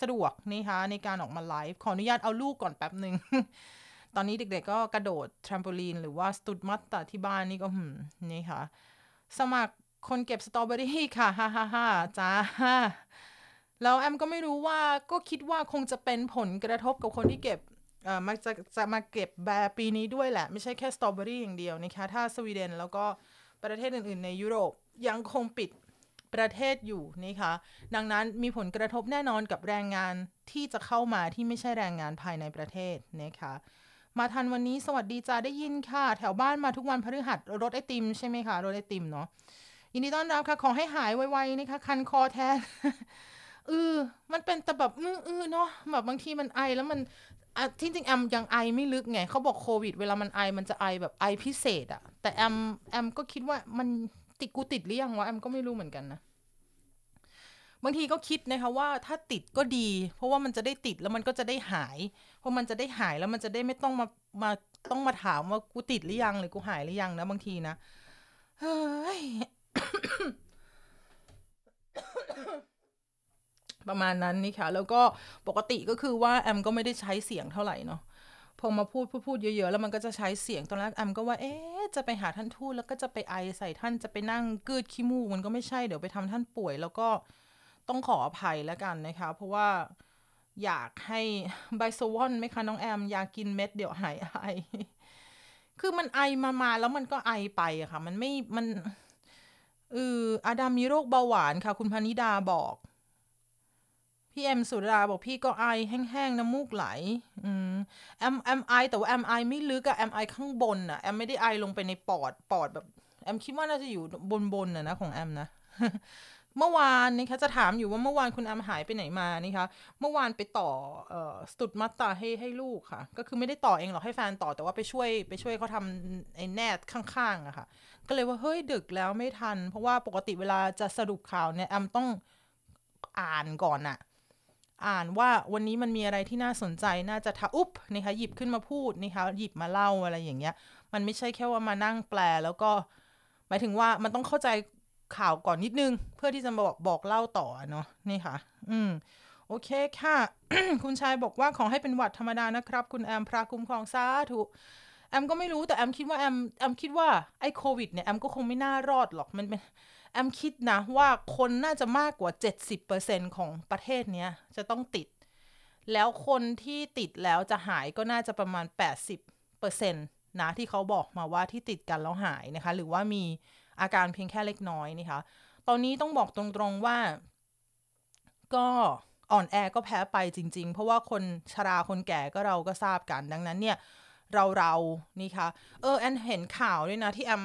สะดวกนะคะ ในการออกมาไลฟ์ขออนุญาตเอาลูกก่อนแป๊บหนึ่งตอนนี้เด็กๆก็กระโดดทรัมโพลีน หรือว่า สตูดมัตตาที่บ้านนี่ก็หืมนี่ค่ะ สมัครคนเก็บสตรอเบอรี่ค่ะฮ่าฮ่าฮ่าจ้าแล้วแอมก็ไม่รู้ว่าก็คิดว่าคงจะเป็นผลกระทบกับคนที่เก็บเอ่อมาจะจะมาเก็บแบร์ปีนี้ด้วยแหละ ไม่ใช่แค่สตรอเบอรี่อย่างเดียวนะคะถ้าสวีเดนแล้วก็ประเทศอื่น ๆ ในยุโรปยังคงปิดประเทศอยู่นะคะดังนั้นมีผลกระทบแน่นอนกับแรงงานที่จะเข้ามาที่ไม่ใช่แรงงานภายในประเทศนะคะมาทันวันนี้สวัสดีจ้าได้ยินค่ะ แถวบ้านมาทุกวันพฤหัสรถไอติมใช่ไหมคะ รถไอติมเนาะยินดีต้อนรับค่ะขอให้หายไวๆนะคะคันคอแทนเออมันเป็นแต่แบบอือเนาะแบบบางทีมันไอแล้วมันที่จริงแอมยังไอไม่ลึกไงเขาบอกโควิดเวลามันไอมันจะไอแบบไอพิเศษอะแต่แอมแอมก็คิดว่ามันติดกูติดหรือยังวะแอมก็ไม่รู้เหมือนกันนะบางทีก็คิดนะคะว่าถ้าติดก็ดี เพราะว่ามันจะได้ติดแล้วมันก็จะได้หายเพราะมันจะได้หายแล้วมันจะได้ไม่ต้องมา มาต้องมาถามว่ากูติดหรือยังหรือกูหายหรือยังนะบางทีนะเฮ้ยประมาณนั้นนี่ค่ะแล้วก็ปกติก็คือว่าแอมก็ไม่ได้ใช้เสียงเท่าไหร่เนาะพอมาพูดพูดพูดเยอะๆแล้วมันก็จะใช้เสียงตอนแรกแอม ก็ว่าเอ๊จะไปหาท่านทูตแล้วก็จะไปไอใส่ท่านจะไปนั่งกืดขี้มูกมันก็ไม่ใช่เดี๋ยวไป ทำท่านป่วยแล้วก็ต้องขออภัยแล้วกันนะคะเพราะว่าอยากให้ไบโซวอนไหมคะ น้องแอม อยากกินเม็ดเดี๋ยวหายไอ คือมันไอมามาแล้วมันก็ไอไปอะค่ะ มันไม่มันเอออาดามมีโรคเบาหวานค่ะ คุณพนิดาบอก พี่แอมสุดาบอก พี่ก็ไอ แห้ง ๆน้ำมูกไหล อืมแอมแอมไอแต่ว่าแอมไอไม่ลึกอะแอมไอข้างบนอะแอมไม่ได้ไอลงไปในปอด ปอดแบบแอมคิดว่าน่าจะอยู่บนบนอะนะ ของแอม นะเมื่อวานนะคะจะถามอยู่ว่าเมื่อวานคุณอามหายไปไหนมานะคะเมื่อวานไปต่อออสตุดมัตตาให้ให้ลูกค่ะก็คือไม่ได้ต่อเองหรอกให้แฟนต่อแต่ว่าไปช่วยไปช่วยเขาทำไอ้แนทข้างๆอะค่ะก็เลยว่า เฮ้ยดึกแล้วไม่ทัน เพราะว่าปกติเวลาจะสรุปข่าวเนี่ยแอมต้องอ่านก่อนอะอ่านว่าวันนี้มันมีอะไรที่น่าสนใจน่าจะทะ อุ๊บนะคะหยิบขึ้นมาพูดนะคะหยิบมาเล่าอะไรอย่างเงี้ย มันไม่ใช่แค่ว่ามานั่งแปลแล้วก็หมายถึงว่ามันต้องเข้าใจข่าวก่อนนิดนึง เพื่อที่จะบอกบอกเล่าต่อเนาะนี่ค่ะ อืม โอเคค่ะ คุณชายบอกว่าขอให้เป็นหวัดธรรมดานะครับ คุณแอมพระคุ้มครองสาธุแอมก็ไม่รู้แต่แอมคิดว่าแอมแอมคิดว่าไอ้โควิด เนี่ยแอมก็คงไม่น่ารอดหรอกมันเป็นแอมคิดนะ ว่าคนน่าจะมากกว่า70%ของประเทศเนี้ยจะต้องติด แล้วคนที่ติดแล้วจะหายก็น่าจะประมาณ80%นะที่เขาบอกมาว่าที่ติดกันแล้วหายนะคะ หรือว่ามีอาการเพียงแค่เล็กน้อยนะคะตอนนี้ต้องบอกตรงๆว่า ก็อ่อนแอก็แพ้ไปจริง ๆ เพราะว่าคนชราคนแก่ก็เราก็ทราบกัน ดังนั้นเนี่ยเราเรานี่คะเออแอนเห็นข่าวด้วยนะที่แอม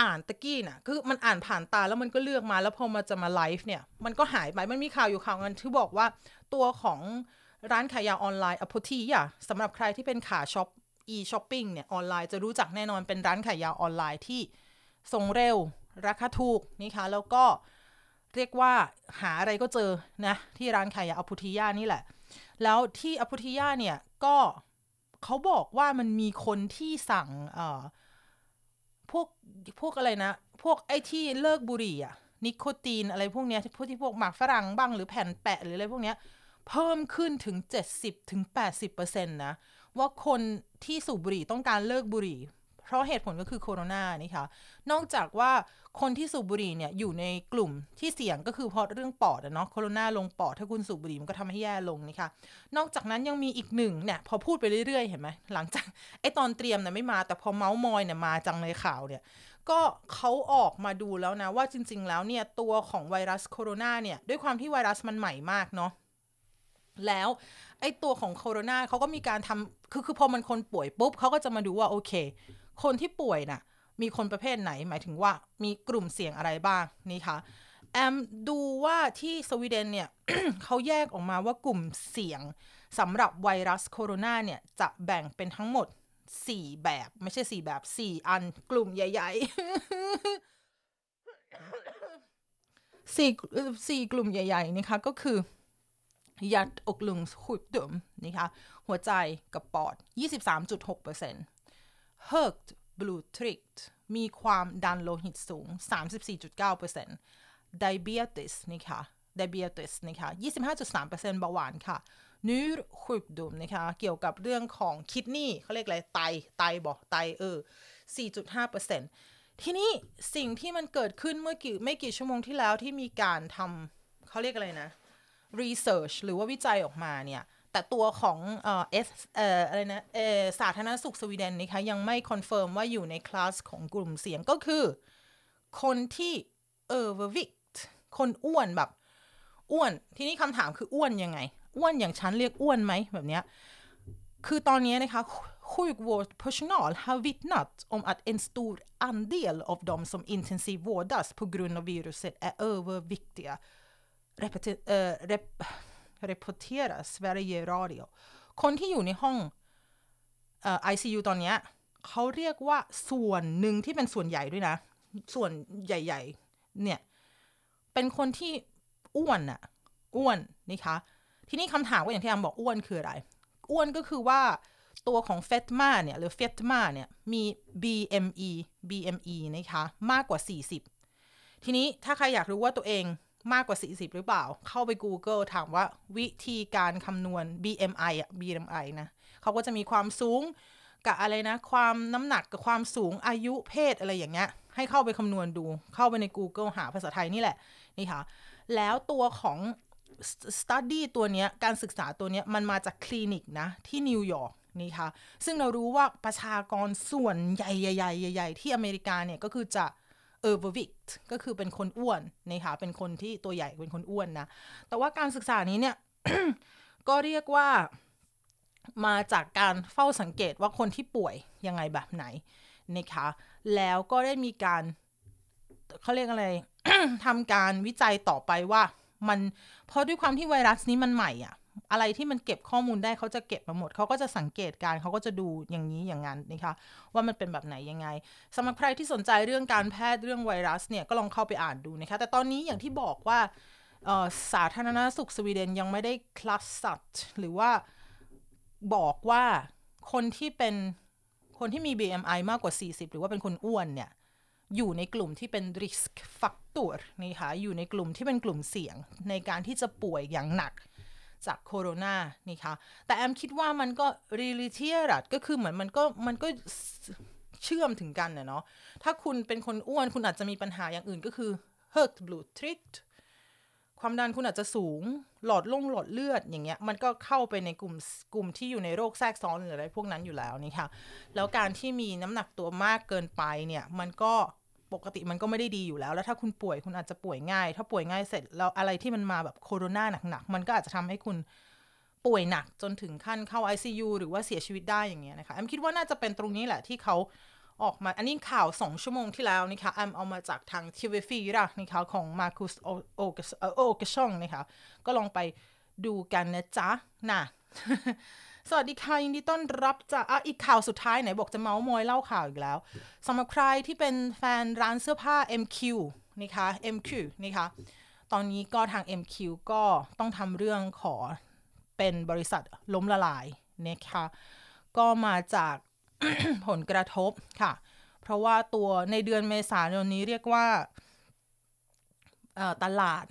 อ่านตะกี้น่ะคือมันอ่านผ่านตาแล้วมันก็เลือกมาแล้วพอมาจะมาไลฟ์เนี่ย มันก็หายไปมันมีข่าวอยู่ข่าวนึงที่บอกว่าตัวของร้านขายยาออนไลน์อโพทีอ่ะสำหรับใครที่เป็นขาช็อปอีช้อปปิ้งเนี่ยออนไลน์จะรู้จักแน่นอนเป็นร้านขายยาออนไลน์ที่ส่งเร็วราคาถูกนี่คะแล้วก็เรียกว่าหาอะไรก็เจอนะ ที่ร้านขายยาอพุทิยานี่แหละ แล้วที่อพุทิยาเนี่ยก็เขาบอกว่ามันมีคนที่สั่งเอ่อพวกพวกอะไรนะ พวกไอ้ที่เลิกบุหรี่อะนิโคตีนอะไรพวกเนี้ย พวกที่พวกหมากฝรั่งบ้างหรือแผ่นแปะ หรืออะไรพวกเนี้ย เพิ่มขึ้นถึง70-80%ถึงนะ ว่าคนที่สูบบุหรี่ต้องการเลิกบุหรี่เพราะเหตุผลก็คือโควิดนี่ค่ะ นอกจากว่าคนที่สูบบุหรี่เนี่ยอยู่ในกลุ่มที่เสี่ยงก็คือเพราะเรื่องปอดเนาะโควิดลงปอดถ้าคุณสูบบุหรี่มันก็ทำให้แย่ลงนะคะนอกจากนั้นยังมีอีกหนึ่งเนี่ยพอพูดไปเรื่อย ๆเห็นไหมหลังจากไอตอนเตรียมเนี่ยไม่มาแต่พอเมาส์มอยเนี่ยมาจังเลยข่าวเนี่ยก็เขาออกมาดูแล้วนะว่าจริงๆแล้วเนี่ยตัวของไวรัสโคโรนาเนี่ยด้วยความที่ไวรัสมันใหม่มากเนาะแล้วไอ้ตัวของโคโรนาเขาก็มีการทำคือคือพอมันคนป่วยปุ๊บเขาก็จะมาดูว่าโอเคคนที่ป่วยนะ่ะมีคนประเภทไหนหมายถึงว่ามีกลุ่มเสี่ยงอะไรบ้าง นี่คะแอมดูว่าที่สวีเดนเนี่ยเขาแยกออกมาว่ากลุ่มเสี่ยงสำหรับไวรัสโคโรนาเนี่ยจะแบ่งเป็นทั้งหมด 4 แบบไม่ใช่ 4 แบบ 4 อันกลุ่มใหญ่ๆสี่สี่กลุ่มใหญ่ๆนะคะ ก็คือยัดอกลุงหุดดมนะคะหัวใจกับปอด 23.6%เปอร์เซ็นต์ högt blodtryck, มีความดันโลหิตสูง 34.9% diabetes นะคะ diabetes นะคะ25.3%เบาหวานค่ะน้อขุดดุมนะคะเกี่ยวกับเรื่องของคิดนี่เขาเรียกอะไร ไต ไตบอกไตเออ 4.5%ทีนี้สิ่งที่มันเกิดขึ้นเมื่อกี่ไม่กี่ชั่วโมงที่แล้วที่มีการทำเขาเรียกอะไรนะ research หรือว่าวิจัยออกมาเนี่ยแต่ตัวของเอสเอเออะไรนะเอสาธารณสุขสวีเดนนะคะยังไม่คอนเฟิร์มว่าอยู่ใน คลาสของกลุ่มเสี่ยงก็คือ คนที่เออว์ิกคนอ้วนแบบอ้วนทีนี้คำถามคืออ้วนยังไงอ้วนอย่างฉันเรียกอ้วนไหมแบบเนี้ยคือตอนนี้นะคะ sjukvårdspersonal har vittnat om att en stor andel av de som intensivvårdas på grund av viruset är överviktiga. Repeti- äh, rep- reportera Sverige Radio คนที่อยู่ในห้องไอซียูตอนเนี้ยเขาเรียกว่าส่วนหนึ่งที่เป็นส่วนใหญ่ด้วยนะ ส่วนใหญ่ๆ เนี่ย เป็นคนที่อ้วนอะอ้วนนี่คะ ทีนี้คำถามก็อย่างที่อามบอกอ้วนคืออะไร อ้วนก็คือว่าตัวของเฟตมาเนี่ย หรือเฟตมาเนี่ย มี BME BME นะคะ มากกว่า 40 ทีนี้ถ้าใครอยากรู้ว่าตัวเองมากกว่า 40 หรือเปล่า เข้าไป Google ถามว่าวิธีการคำนวณ BMI อ่ะ BMI นะ เขาก็จะมีความสูงกับอะไรนะ ความน้ำหนักกับความสูงอายุเพศอะไรอย่างเงี้ย ให้เข้าไปคำนวณดู เข้าไปใน Google หาภาษาไทยนี่แหละ นี่ค่ะ แล้วตัวของ study ตัวเนี้ย การศึกษาตัวเนี้ย มันมาจากคลินิกนะ ที่นิวยอร์ก นี่ค่ะ ซึ่งเรารู้ว่าประชากรส่วนใหญ่ๆ ๆ ๆ ที่อเมริกาเนี่ยก็คือจะเออร์เววิกก็คือเป็นคนอ้วนนะคะเป็นคนที่ตัวใหญ่เป็นคนอ้วนนะ แต่ว่าการศึกษานี้เนี่ย ก็เรียกว่า มาจากการเฝ้าสังเกตว่าคนที่ป่วย ยังไงแบบไหนนะคะแล้วก็ได้มีการเขาเรียกอะไรทำการวิจัยต่อไปว่ามันเพราะด้วยความที่ไวรัสนี้มันใหม่อะ่ะอะไรที่มันเก็บข้อมูลได้เขาจะเก็บมาหมด เขาก็จะสังเกตการเขาก็จะดูอย่างนี้อย่างนั้นนะคะว่ามันเป็นแบบไหนยังไงสำหรับใครที่สนใจเรื่องการแพทย์เรื่องไวรัสเนี่ยก็ลองเข้าไปอ่านดูนะคะแต่ตอนนี้อย่างที่บอกว่าสาธารณสุขสวีเดนยังไม่ได้คลัสสัตหรือว่าบอกว่าคนที่เป็นคนที่มี BMI มากกว่า 40 หรือว่าเป็นคนอ้วนเนี่ยอยู่ในกลุ่มที่เป็น risk factor นะคะอยู่ในกลุ่มที่เป็นกลุ่มเสี่ยงในการที่จะป่วยอย่างหนักจากโคโรนา นี่คะแต่แอมคิดว่ามันก็ รีลิเทียรัดก็คือเหมือนมันก็มันก็เชื่อมถึงกันเนาะ ถ้าคุณเป็นคนอ้วน คุณอาจจะมีปัญหาอย่างอื่นก็คือเฮิร์ตบลูทริกความดันคุณอาจจะสูง หลอดลงหลอดเลือดอย่างเงี้ย มันก็เข้าไปในกลุ่มกลุ่มที่อยู่ในโรคแทรกซ้อนหรืออะไรพวกนั้นอยู่แล้วนี่ค่ะ แล้วการที่มีน้ำหนักตัวมากเกินไปเนี่ย มันก็ปกติมันก็ไม่ได้ดีอยู่แล้ว แล้วถ้าคุณป่วยคุณอาจจะป่วยง่าย ถ้าป่วยง่ายเสร็จแล้วอะไรที่มันมาแบบโคโรนาหนักๆ มันก็อาจจะทำให้คุณป่วยหนักจนถึงขั้นเข้า ICU หรือว่าเสียชีวิตได้อย่างเงี้ยนะคะแอมคิดว่าน่าจะเป็นตรงนี้แหละที่เขาออกมา อันนี้ข่าว 2 ชั่วโมงที่แล้วนะคะแอมเอามาจากทางทีวีฟีรันะคะของมาคุสโอเกชองนะคะก็ลองไปดูกันนะจ๊ะนะสวัสดีค่ะยินดีต้อนรับจากอ่ะอีกข่าวสุดท้ายไหน บอกจะเมาส์มอยเล่าข่าวอีกแล้ว สำหรับใครที่เป็นแฟนร้านเสื้อผ้า MQ นะคะ MQ นะคะ ตอนนี้ก็ทาง MQ ก็ต้องทำเรื่องขอเป็นบริษัทล้มละลายนะคะ ก็มาจากผลกระทบค่ะ เพราะว่าตัวในเดือนเมษายนนี้เรียกว่าตลาด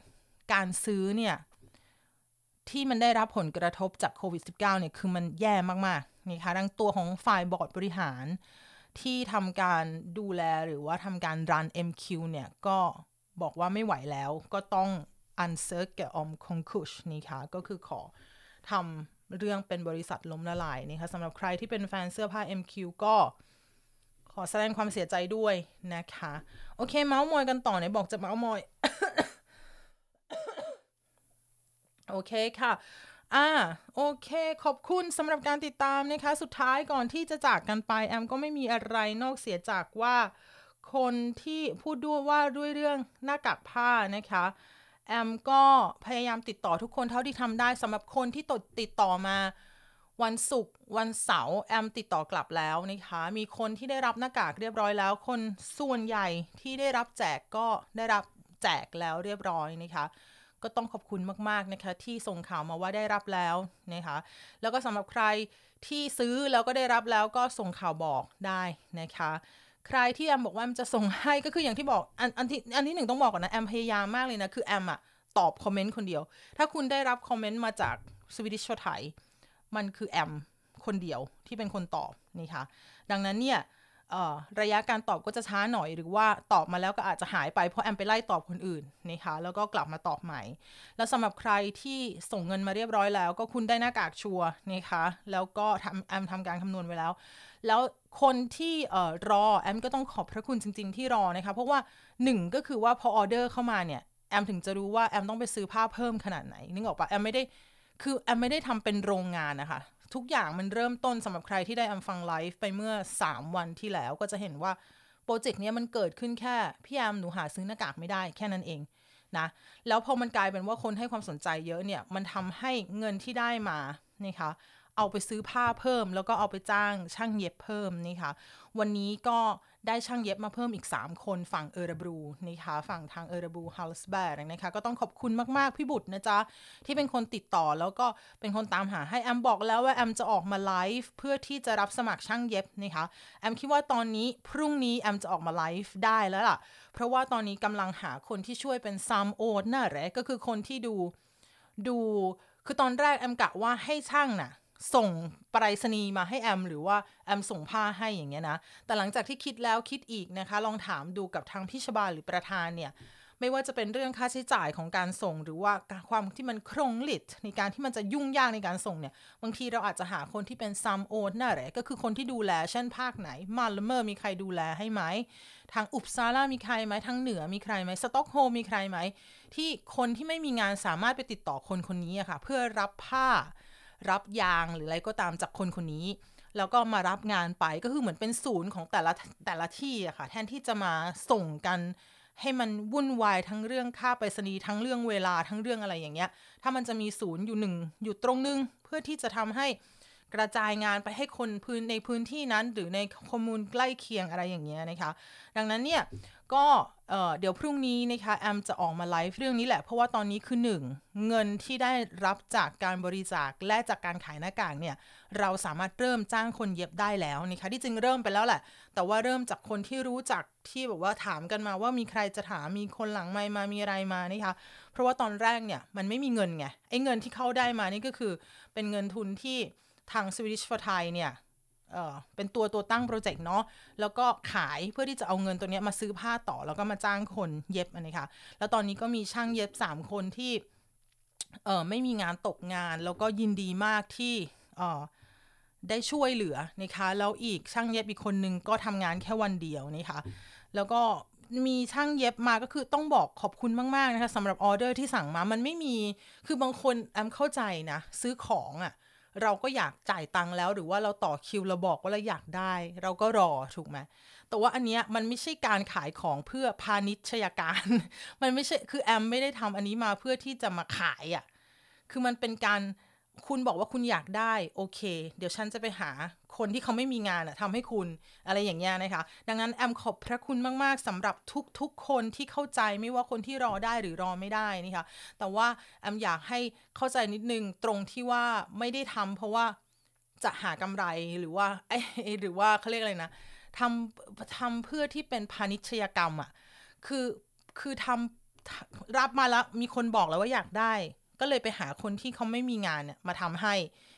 การซื้อเนี่ยที่มันได้รับผลกระทบจากโควิด -19 เนี่ยคือมันแย่มาก ๆ นี่คะดั้งตัวของฝ่ายบอร์ดบริหาร ที่ทำการดูแลหรือว่าทำการรัน MQ เนี่ย ก็บอกว่าไม่ไหวแล้ว ก็ต้อง u n c e r t a i n c o n c u s นี่คะก็คือขอทำเรื่องเป็นบริษัทล้มละลายนีะคะสำหรับใครที่เป็นแฟนเสื้อผ้า MQ ก็ ขอแสดงความเสียใจด้วยนะคะ โอเค เมาส์มอยกันต่อไหนบอกจะเมาส์มอยโอเคค่ะ อ่า โอเค ขอบคุณสำหรับการติดตามนะคะ สุดท้ายก่อนที่จะจากกันไปแอมก็ไม่มีอะไรนอกเสียจากว่าคนที่พูดด้วยว่าด้วยเรื่องหน้ากากผ้านะคะแอมก็พยายามติดต่อทุกคนเท่าที่ทำได้สำหรับคนที่ตดติดต่อมาวันศุกร์วันเสาร์แอมติดต่อกลับแล้วนะคะ มีคนที่ได้รับหน้ากากเรียบร้อยแล้ว คนส่วนใหญ่ที่ได้รับแจกก็ได้รับแจกแล้วเรียบร้อยนะคะก็ต้องขอบคุณมากๆนะคะที่ส่งข่าวมาว่าได้รับแล้วนะคะแล้วก็สำหรับใครที่ซื้อแล้วก็ได้รับแล้วก็ส่งข่าวบอกได้นะคะ ใครที่แอมบอกว่า มันจะส่งให้ก็คืออย่างที่บอกอันอันที่อันที่หนึ่งต้องบอกก่อนนะแอมพยายามมากเลยนะคือแอมอะตอบคอมเมนต์คนเดียว ถ้าคุณได้รับคอมเมนต์มาจากสวิตช์ไทยมันคือแอมคนเดียวที่เป็นคนตอบนี่ค่ะดังนั้นเนี่ยระยะการตอบก็จะช้าหน่อย หรือว่าตอบมาแล้วก็อาจจะหายไป เพราะแอมไปไล่ตอบคนอื่นนะคะแล้วก็กลับมาตอบใหม่ แล้วสำหรับใครที่ส่งเงินมาเรียบร้อยแล้วก็คุณได้หน้ากากชัวนะคะ แล้วก็ทำแอมทำการคำนวณไว้แล้ว แล้วคนที่รอแอมก็ต้องขอบพระคุณจริง ๆ ที่รอนะคะเพราะว่า 1 ก็คือว่าพอออเดอร์เข้ามาเนี่ยแอมถึงจะรู้ว่าแอมต้องไปซื้อผ้าเพิ่มขนาดไหนนึกออกปะแอมไม่ได้คือแอมไม่ได้ทำเป็นโรงงานนะคะทุกอย่างมันเริ่มต้นสำหรับใครที่ได้อัมฟังไลฟ์ไปเมื่อ 3 วันที่แล้วก็จะเห็นว่าโปรเจกต์นี้มันเกิดขึ้นแค่พี่แอมหนูหาซื้อหน้ากากไม่ได้แค่นั้นเองนะแล้วพอมันกลายเป็นว่าคนให้ความสนใจเยอะ เนี่ย มันทำให้เงินที่ได้มานะคะเอาไปซื้อผ้าเพิ่ม แล้วก็เอาไปจ้างช่างเย็บเพิ่มนีะคะวันนี้ก็ได้ช่างเย็บมาเพิ่มอีก 3 คนฝั่งเอร์บูนะคะ ฝั่งทางเอร์บูฮัลสแบร์นะคะก็ต้องขอบคุณมากๆพี่บุตรนะจ๊ะที่เป็นคนติดต่อ แล้วก็เป็นคนตามหาให้แอมบอกแล้วว่าแอมจะออกมาไลฟ์เพื่อที่จะรับสมัครช่างเย็บนะคะแอมคิดว่าตอนนี้พรุ่งนี้แอมจะออกมาไลฟ์ได้แล้วล่ะ เพราะว่าตอนนี้กำลังหาคนที่ช่วยเป็นซัมโอดน่ะแหละก็คือคนที่ดูดู คือตอนแรกแอมกะว่าให้ช่างน่ะส่งปรายศนีย์มาให้แอมหรือว่าแอมส่งผ้าให้อย่างเงี้ยนะแต่หลังจากที่คิดแล้วคิดอีกนะคะลองถามดูกับทางพิชบาลหรือประธานเนี่ยไม่ว่าจะเป็นเรื่องค่าใช้จ่ายของการส่งหรือว่าความที่มันครงลิดในการที่มันจะยุ่งยากในการส่งเนี่ยบางทีเราอาจจะหาคนที่เป็นซัมโอนน่าแหละก็คือคนที่ดูแลเช่นภาคไหนมาลเมอร์มีใครดูแลให้ไหมทางอุปซาร่ามีใครไหมทางเหนือมีใครไหมสต็อกโฮมมีใครไหมที่คนที่ไม่มีงานสามารถไปติดต่อคนคนนี้อะค่ะเพื่อรับผ้ารับยางหรืออะไรก็ตามจากคนคนนี้ แล้วก็มารับงานไปก็คือเหมือนเป็นศูนย์ของแต่ละแต่ละที่อะค่ะแทนที่จะมาส่งกัน ให้มันวุ่นวายทั้งเรื่องค่าไปรษณีย์ทั้งเรื่องเวลาทั้งเรื่องอะไรอย่างเงี้ย ถ้ามันจะมีศูนย์อยู่หนึ่งอยู่ตรงนึงเพื่อที่จะทำให้กระจายงานไปให้คนพื้นในพื้นที่นั้นหรือในคอมมูนใกล้เคียงอะไรอย่างเงี้ยนะคะดังนั้นเนี่ยก็เเดี๋ยวพรุ่งนี้นะคะแอมจะออกมาไลฟ์เรื่องนี้แหละเพราะว่าตอนนี้คือหนึ่งเงินที่ได้รับจากการบริจาคและจากการขายหน้ากากเนี่ยเราสามารถเริ่มจ้างคนเย็บได้แล้วนะคะที่จริงเริ่มไปแล้วแหละ แต่ว่าเริ่มจากคนที่รู้จักที่แบบว่าถามกันมาว่ามีใครจะถามมีคนหลังไมมามีอะไรมานะคะเพราะว่าตอนแรกเนี่ยมันไม่มีเงินไงไอ้เงินที่เข้าได้มานี่ก็คือเป็นเงินทุนที่ทางสวิตช์ฟอร์ไทยเนี่ยเป็นตัวตัวตั้งโปรเจกต์เนาะแล้วก็ขายเพื่อที่จะเอาเงินตัวนี้มาซื้อผ้าต่อ แล้วก็มาจ้างคนเย็บอนนี้ค่ะแล้วตอนนี้ก็มีช่างเย็บ 3คนที่เออไม่มีงานตกงาน แล้วก็ยินดีมากที่เออได้ช่วยเหลือนะคะแล้วอีกช่างเย็บอีกคนนึงก็ทำงานแค่วันเดียวนะคะแล้วก็มีช่างเย็บมาก็คือต้องบอกขอบคุณมากๆนะคะสำหรับออเดอร์ที่สั่งมามันไม่มีคือบางคนแอมเข้าใจนะ ซื้อของอะ่ะเราก็อยากจ่ายตังค์แล้ว หรือว่าเราต่อคิวเราบอกว่าเราอยากได้ เราก็รอถูกไหม แต่ว่าอันเนี้ยมันไม่ใช่การขายของเพื่อพาณิชยการมันไม่ใช่ คือแอมไม่ได้ทำอันนี้มาเพื่อที่จะมาขายอะ่ะ คือมันเป็นการคุณบอกว่าคุณอยากได้โอเค เดี๋ยวฉันจะไปหาคนที่เขาไม่มีงานอะทำให้คุณอะไรอย่างเงี้ยนะคะดังนั้นแอมขอบพระคุณมากๆสำหรับทุกๆคนที่เข้าใจไม่ว่าคนที่รอได้หรือรอไม่ได้นะคะแต่ว่าแอมอยากให้เข้าใจนิดนึงตรงที่ว่าไม่ได้ทำเพราะว่าจะหากำไรหรือว่าไอหรือว่าเขาเรียกอะไรนะทำทำเพื่อที่เป็นพาณิชยกรรมอะคือคือทำรับมาแล้วมีคนบอกแล้วว่าอยากได้ก็เลยไปหาคนที่เขาไม่มีงานเนี่ยมาทำให้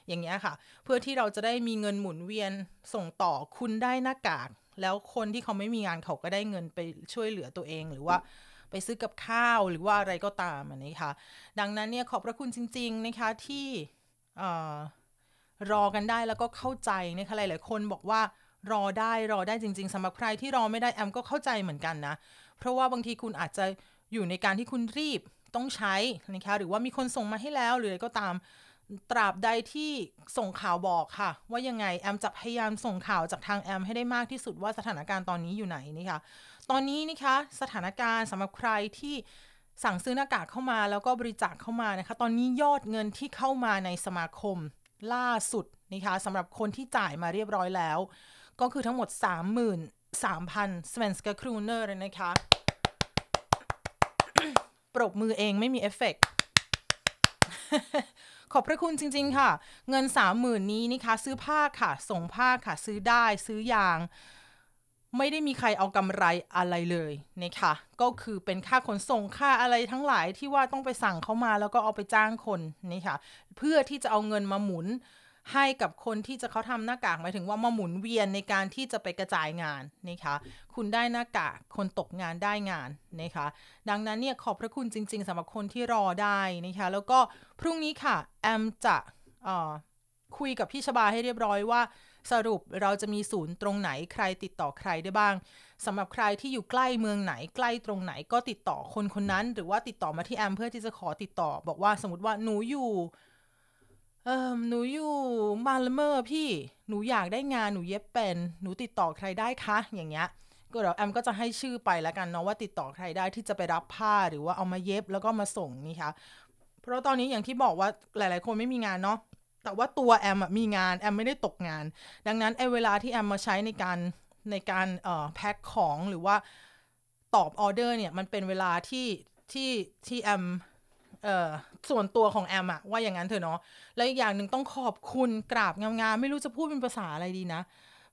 อย่างเงี้ยค่ะ เพื่อที่เราจะได้มีเงินหมุนเวียนส่งต่อคุณได้หน้ากาก แล้วคนที่เขาไม่มีงานเขาก็ได้เงินไปช่วยเหลือตัวเอง หรือว่าไปซื้อกับข้าวหรือว่าอะไรก็ตามนะคะดังนั้นเนี่ยขอบพระคุณจริงๆนะคะที่รอกันได้แล้วก็เข้าใจนะคะหลายๆคนบอกว่ารอได้รอได้จริง ๆสำหรับใครที่รอไม่ได้แอมก็เข้าใจเหมือนกันนะ เพราะว่าบางทีคุณอาจจะอยู่ในการที่คุณรีบต้องใช้นะคะหรือว่ามีคนส่งมาให้แล้ว หรืออะไรก็ตามตราบใดที่ส่งข่าวบอกค่ะ ว่ายังไงแอมจะพยายามส่งข่าวจากทางแอม ให้ได้มากที่สุดว่าสถานการณ์ตอนนี้อยู่ไหนนี่ค่ะตอนนี้นะคะสถานการณ์สำหรับใครที่สั่งซื้อหน้ากากเข้ามา แล้วก็บริจาคเข้ามานะคะ ตอนนี้ยอดเงินที่เข้ามาในสมาคมล่าสุดนะคะสำหรับคนที่จ่ายมาเรียบร้อยแล้ว ก็คือทั้งหมด 33,000สเวนสกาครูเนอร์นะคะปรบมือเองไม่มีเอฟเฟกขอบพระคุณจริงๆค่ะ เงินสามหมื่นนี้นะคะซื้อผ้าค่ะ ส่งผ้าค่ะ ซื้อได้ซื้อยาง ไม่ได้มีใครเอากำไรอะไรเลยนะคะก็คือเป็นค่าขนส่งค่าอะไรทั้งหลายที่ว่าต้องไปสั่งเข้ามาแล้วก็เอาไปจ้างคนนะคะเพื่อที่จะเอาเงินมาหมุนให้กับคนที่จะเขาทำหน้ากากหมายถึงว่ามาหมุนเวียนในการที่จะไปกระจายงานนะคะ คุณได้หน้ากากคนตกงานได้งานนะคะดังนั้นเนี่ยขอบพระคุณจริงๆสำหรับคนที่รอได้นะคะแล้วก็พรุ่งนี้ค่ะแอมจะคุยกับพี่ชบาให้เรียบร้อยว่าสรุปเราจะมีศูนย์ตรงไหนใครติดต่อใครได้บ้างสำหรับใครที่อยู่ใกล้เมืองไหน ใกล้ตรงไหนก็ติดต่อคนคนนั้น หรือว่าติดต่อมาที่แอมเพื่อที่จะขอติดต่อบอกว่าสมมติว่าหนูอยู่เออหนูอยู่มาลเมอร์พี่หนูอยากได้งานหนูเย็บเป็นหนูติดต่อใครได้คะอย่างเงี้ยก็เดี๋ยวแอมก็จะให้ชื่อไปแล้วกันเนาะว่าติดต่อใครได้ที่จะไปรับผ้าหรือว่าเอามาเย็บแล้วก็มาส่งนี่คะเพราะตอนนี้อย่างที่บอกว่าหลายๆ คนไม่มีงานเนาะแต่ว่าตัวแอมมีงาน แอมไม่ได้ตกงาน ดังนั้นไอ้เวลาที่แอมมาใช้ในการในการเอ่อแพ็คของหรือว่าตอบออเดอร์เนี่ยมันเป็นเวลาที่ที่ที่แอมเออส่วนตัวของแอมอะว่าอย่างนั้นเถอะเนาะแล้วอีกอย่างหนึ่งต้องขอบคุณกราบงามๆไม่รู้จะพูดเป็นภาษาอะไรดีนะ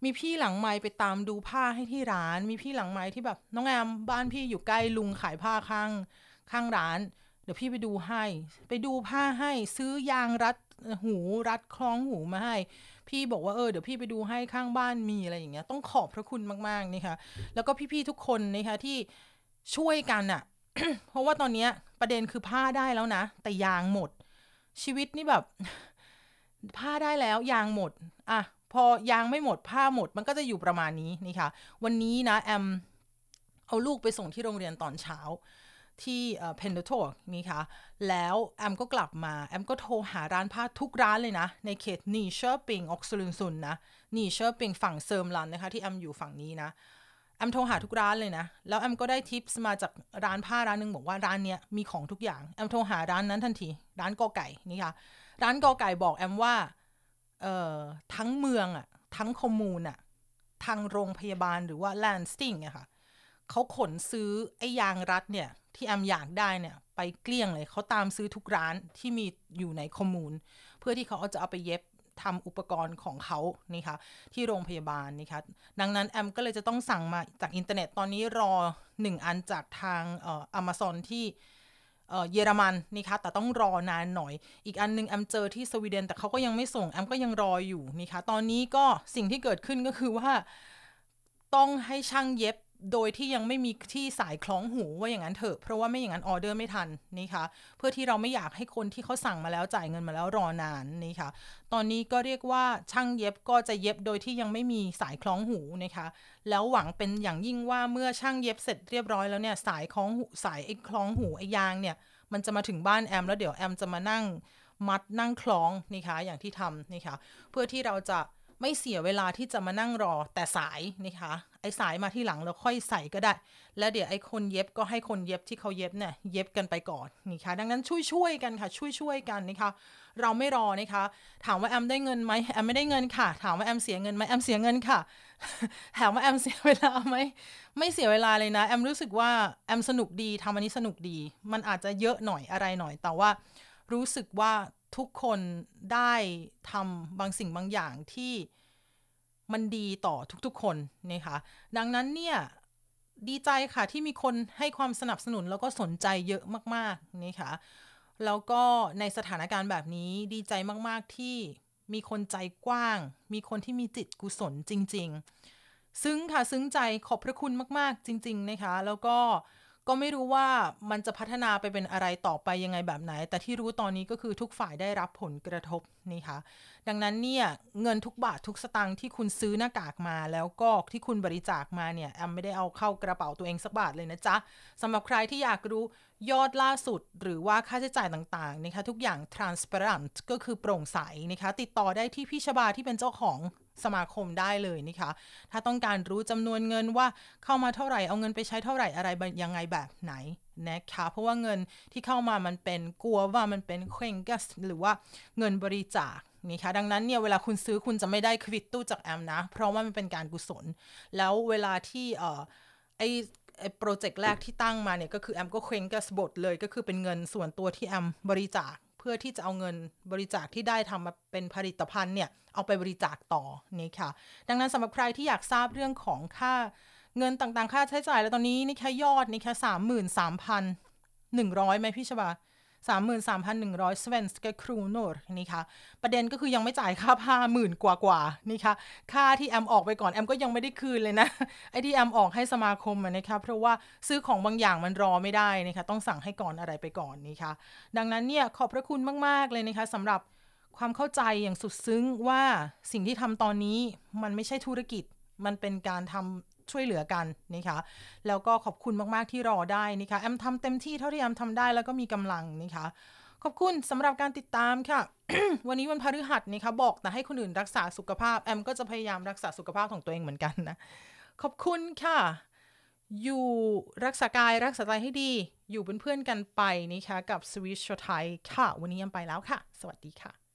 มีพี่หลังไม้ไปตามดูผ้าให้ที่ร้าน มีพี่หลังไม้ที่แบบน้องแอมบ้านพี่อยู่ใกล้ลุงขายผ้าข้างข้างร้าน เดี๋ยวพี่ไปดูให้ ไปดูผ้าให้ซื้อยางรัดหูรัดคล้องหูมาให้ พี่บอกว่าเออเดี๋ยวพี่ไปดูให้ข้างบ้านมีอะไรอย่างเงี้ยต้องขอบพระคุณมากๆนี่ค่ะแล้วก็พี่ๆทุกคนนะคะ ที่ช่วยกันอะเพราะว่าตอนเนี้ยประเด็นคือผ้าได้แล้วนะแต่ยางหมดชีวิตนี่แบบ ผ้าได้แล้วยางหมดอ่ะพอยางไม่หมดผ้าหมด มันก็จะอยู่ประมาณนี้นี่ค่ะวันนี้นะแอมเอาลูกไปส่งที่โรงเรียนตอนเช้าที่เพนเดอร์โกนี่ค่ะแล้วแอมก็กลับมาแอมก็โทรหาร้านผ้าทุกร้านเลยนะ ในเขตนีเชอร์ปิงออกซูลินซุนนะนีเชอร์ปิงฝั่งเซิร์มลันนะคะ ที่แอมอยู่ฝั่งนี้นะแอมโทรหาทุกร้านเลยนะ แล้วแอมก็ได้ทิปส์มาจากร้านผ้าร้านหนึ่งบอกว่าร้านเนี้ยมีของทุกอย่าง แอมโทรหาร้านนั้นทันที ร้านกอไก่นี่ค่ะ ร้านกอไก่บอกแอมว่า เอ่อ ทั้งเมืองอ่ะ ทั้งคอมมูนอ่ะทางโรงพยาบาลหรือว่าแลนสติงอะค่ะเขาขนซื้อไอ้ยางรัดเนี่ยที่แอมอยากได้เนี่ยไปเกลี้ยงเลยเขาตามซื้อทุกร้านที่มีอยู่ในคอมมูนเพื่อที่เขาจะเอาไปเย็บทำอุปกรณ์ของเขานี่คะที่โรงพยาบาลนี่คะดังนั้น แอมก็เลยจะต้องสั่งมาจากอินเทอร์เน็ต ตอนนี้รอ 1 อันจากทางเอ่อนที่เยอรมันนี่คะแต่ต้องรอนานหน่อย อีกอันนึง แอมเจอที่สวีเดน แต่เขาก็ยังไม่ส่ง แอมก็ยังรออยู่นี่คะตอนนี้ก็สิ่งที่เกิดขึ้นก็คือว่าต้องให้ช่างเย็บโดยที่ยังไม่มีที่สายคล้องหูว่าอย่างนั้นเถอะเพราะว่าไม่อย่างนั้นออเดอร์ไม่ทันนี่ค่ะเพื่อที่เราไม่อยากให้คนที่เขาสั่งมาแล้วจ่ายเงินมาแล้วรอนานนี่ค่ะตอนนี้ก็เรียกว่าช่างเย็บก็จะเย็บโดยที่ยังไม่มีสายคล้องหูนะคะ แล้วหวังเป็นอย่างยิ่งว่าเมื่อช่างเย็บเสร็จเรียบร้อยแล้วเนี่ยสายคล้องสายไอ้คล้องหูไอ้ยางเนี่ย มันจะมาถึงบ้านแอม แล้วเดี๋ยวแอม จะมานั่งมัดนั่งคล้องนี่ค่ะอย่างที่ทำนี่ค่ะเพื่อที่เราจะไม่เสียเวลาที่จะมานั่งรอแต่สายนะคะไอ้สายมาที่หลังแล้วค่อยใส่ก็ได้ แล้วเดี๋ยวไอ้คนเย็บก็ให้คนเย็บที่เขาเย็บเนี่ยเย็บกันไปก่อนนะคะดังนั้นช่วยช่วยกันค่ะ ช่วยช่วยกันนะคะเราไม่รอนะคะถามว่าแอมได้เงินไหมแอมไม่ได้เงินค่ะ ถามว่าแอมเสียเงินไหมแอมเสียเงินค่ะถามว่าแอมเสียเวลาไหมไม่เสียเวลาเลยนะแอมรู้สึกว่าแอมสนุกดีทำอันนี้สนุกดี มันอาจจะเยอะหน่อยอะไรหน่อย แต่ว่ารู้สึกว่าทุกคนได้ทำบางสิ่งบางอย่างที่มันดีต่อทุกๆคนนะคะ ดังนั้นเนี่ยดีใจค่ะที่มีคนให้ความสนับสนุน แล้วก็สนใจเยอะมากๆนะคะแล้วก็ในสถานการณ์แบบนี้ดีใจมาก ๆที่มีคนใจกว้าง มีคนที่มีจิตกุศลจริง ๆ ซึ้งค่ะซึ้งใจขอบพระคุณมาก ๆ จริง ๆ นะคะ แล้วก็ก็ไม่รู้ว่ามันจะพัฒนาไปเป็นอะไรต่อไปยังไงแบบไหน แต่ที่รู้ตอนนี้ก็คือทุกฝ่ายได้รับผลกระทบนี่ค่ะดังนั้นเนี่ย เงินทุกบาททุกสตางค์ที่คุณซื้อหน้ากากมา แล้วก็ที่คุณบริจาคมาเนี่ยแอมไม่ได้เอาเข้ากระเป๋าตัวเองสักบาทเลยนะจ๊ะสำหรับใครที่อยากรู้ยอดล่าสุดหรือว่าค่าใช้จ่ายต่างๆนะคะทุกอย่าง transparent ก็คือโปร่งใสนะคะ ติดต่อได้ที่พี่ชบาที่เป็นเจ้าของสมาคมได้เลยนะคะถ้าต้องการรู้จำนวนเงินว่าเข้ามาเท่าไหร่ เอาเงินไปใช้เท่าไหร่อะไรยังไงแบบไหนนะคะเพราะว่าเงินที่เข้ามามันเป็นกลัวว่ามันเป็นเคร่งกัสหรือว่าเงินบริจาคนะคะดังนั้นเนี่ยเวลาคุณซื้อคุณจะไม่ได้ควิตตู้จากแอมนะ เพราะว่ามันเป็นการกุศล แล้วเวลาที่เอ่อไอโปรเจกต์แรกที่ตั้งมาเนี่ยก็คือแอมก็เคว้งกัสบทเลยก็คือเป็นเงินส่วนตัวที่แอมบริจาคพื่อที่จะเอาเงินบริจาคที่ได้ทำมาเป็นผลิตภัณฑ์เนี่ย เอาไปบริจาคต่อนี่ค่ะ ดังนั้นสำหรับใครที่อยากทราบเรื่องของค่าเงินต่างๆค่าใช้จ่ายแล้วตอนนี้นี่แค่ยอดนี่แค่สามหมื่นสามพันหนึ่งร้อยไหมพี่ชบา33,100 s v e n s กครูนอร์นี่ค่ะประเด็นก็คือยังไม่จ่ายค่าผ้าหมื่นกว่ากว่านี่ค่ะค่าที่แอมออกไปก่อน แอมก็ยังไม่ได้คืนเลยนะ ไอที่แอมออกให้สมาคมนะคะเพราะว่าซื้อของบางอย่างมันรอไม่ได้นะคะต้องสั่งให้ก่อนอะไรไปก่อนนี่ค่ะดังนั้นเนี่ยขอบพระคุณมาก ๆ เลยนะคะสำหรับความเข้าใจอย่างสุดซึ้งว่าสิ่งที่ทำตอนนี้มันไม่ใช่ธุรกิจมันเป็นการทำช่วยเหลือกันนะคะ แล้วก็ขอบคุณมาก ๆ ที่รอได้นะคะแอมทำเต็มที่เท่าที่แอมทำได้แล้วก็มีกำลังนะคะ ขอบคุณสำหรับการติดตามค่ะ วันนี้วันพฤหัสนะคะบอกแต่ให้คนอื่นรักษาสุขภาพ แอมก็จะพยายามรักษาสุขภาพของตัวเองเหมือนกันนะ ขอบคุณค่ะ อยู่รักษากายรักษาใจให้ดี อยู่เป็นเพื่อนกันไปนะคะกับสวิชชไทยค่ะ วันนี้ยังไปแล้วค่ะ สวัสดีค่ะ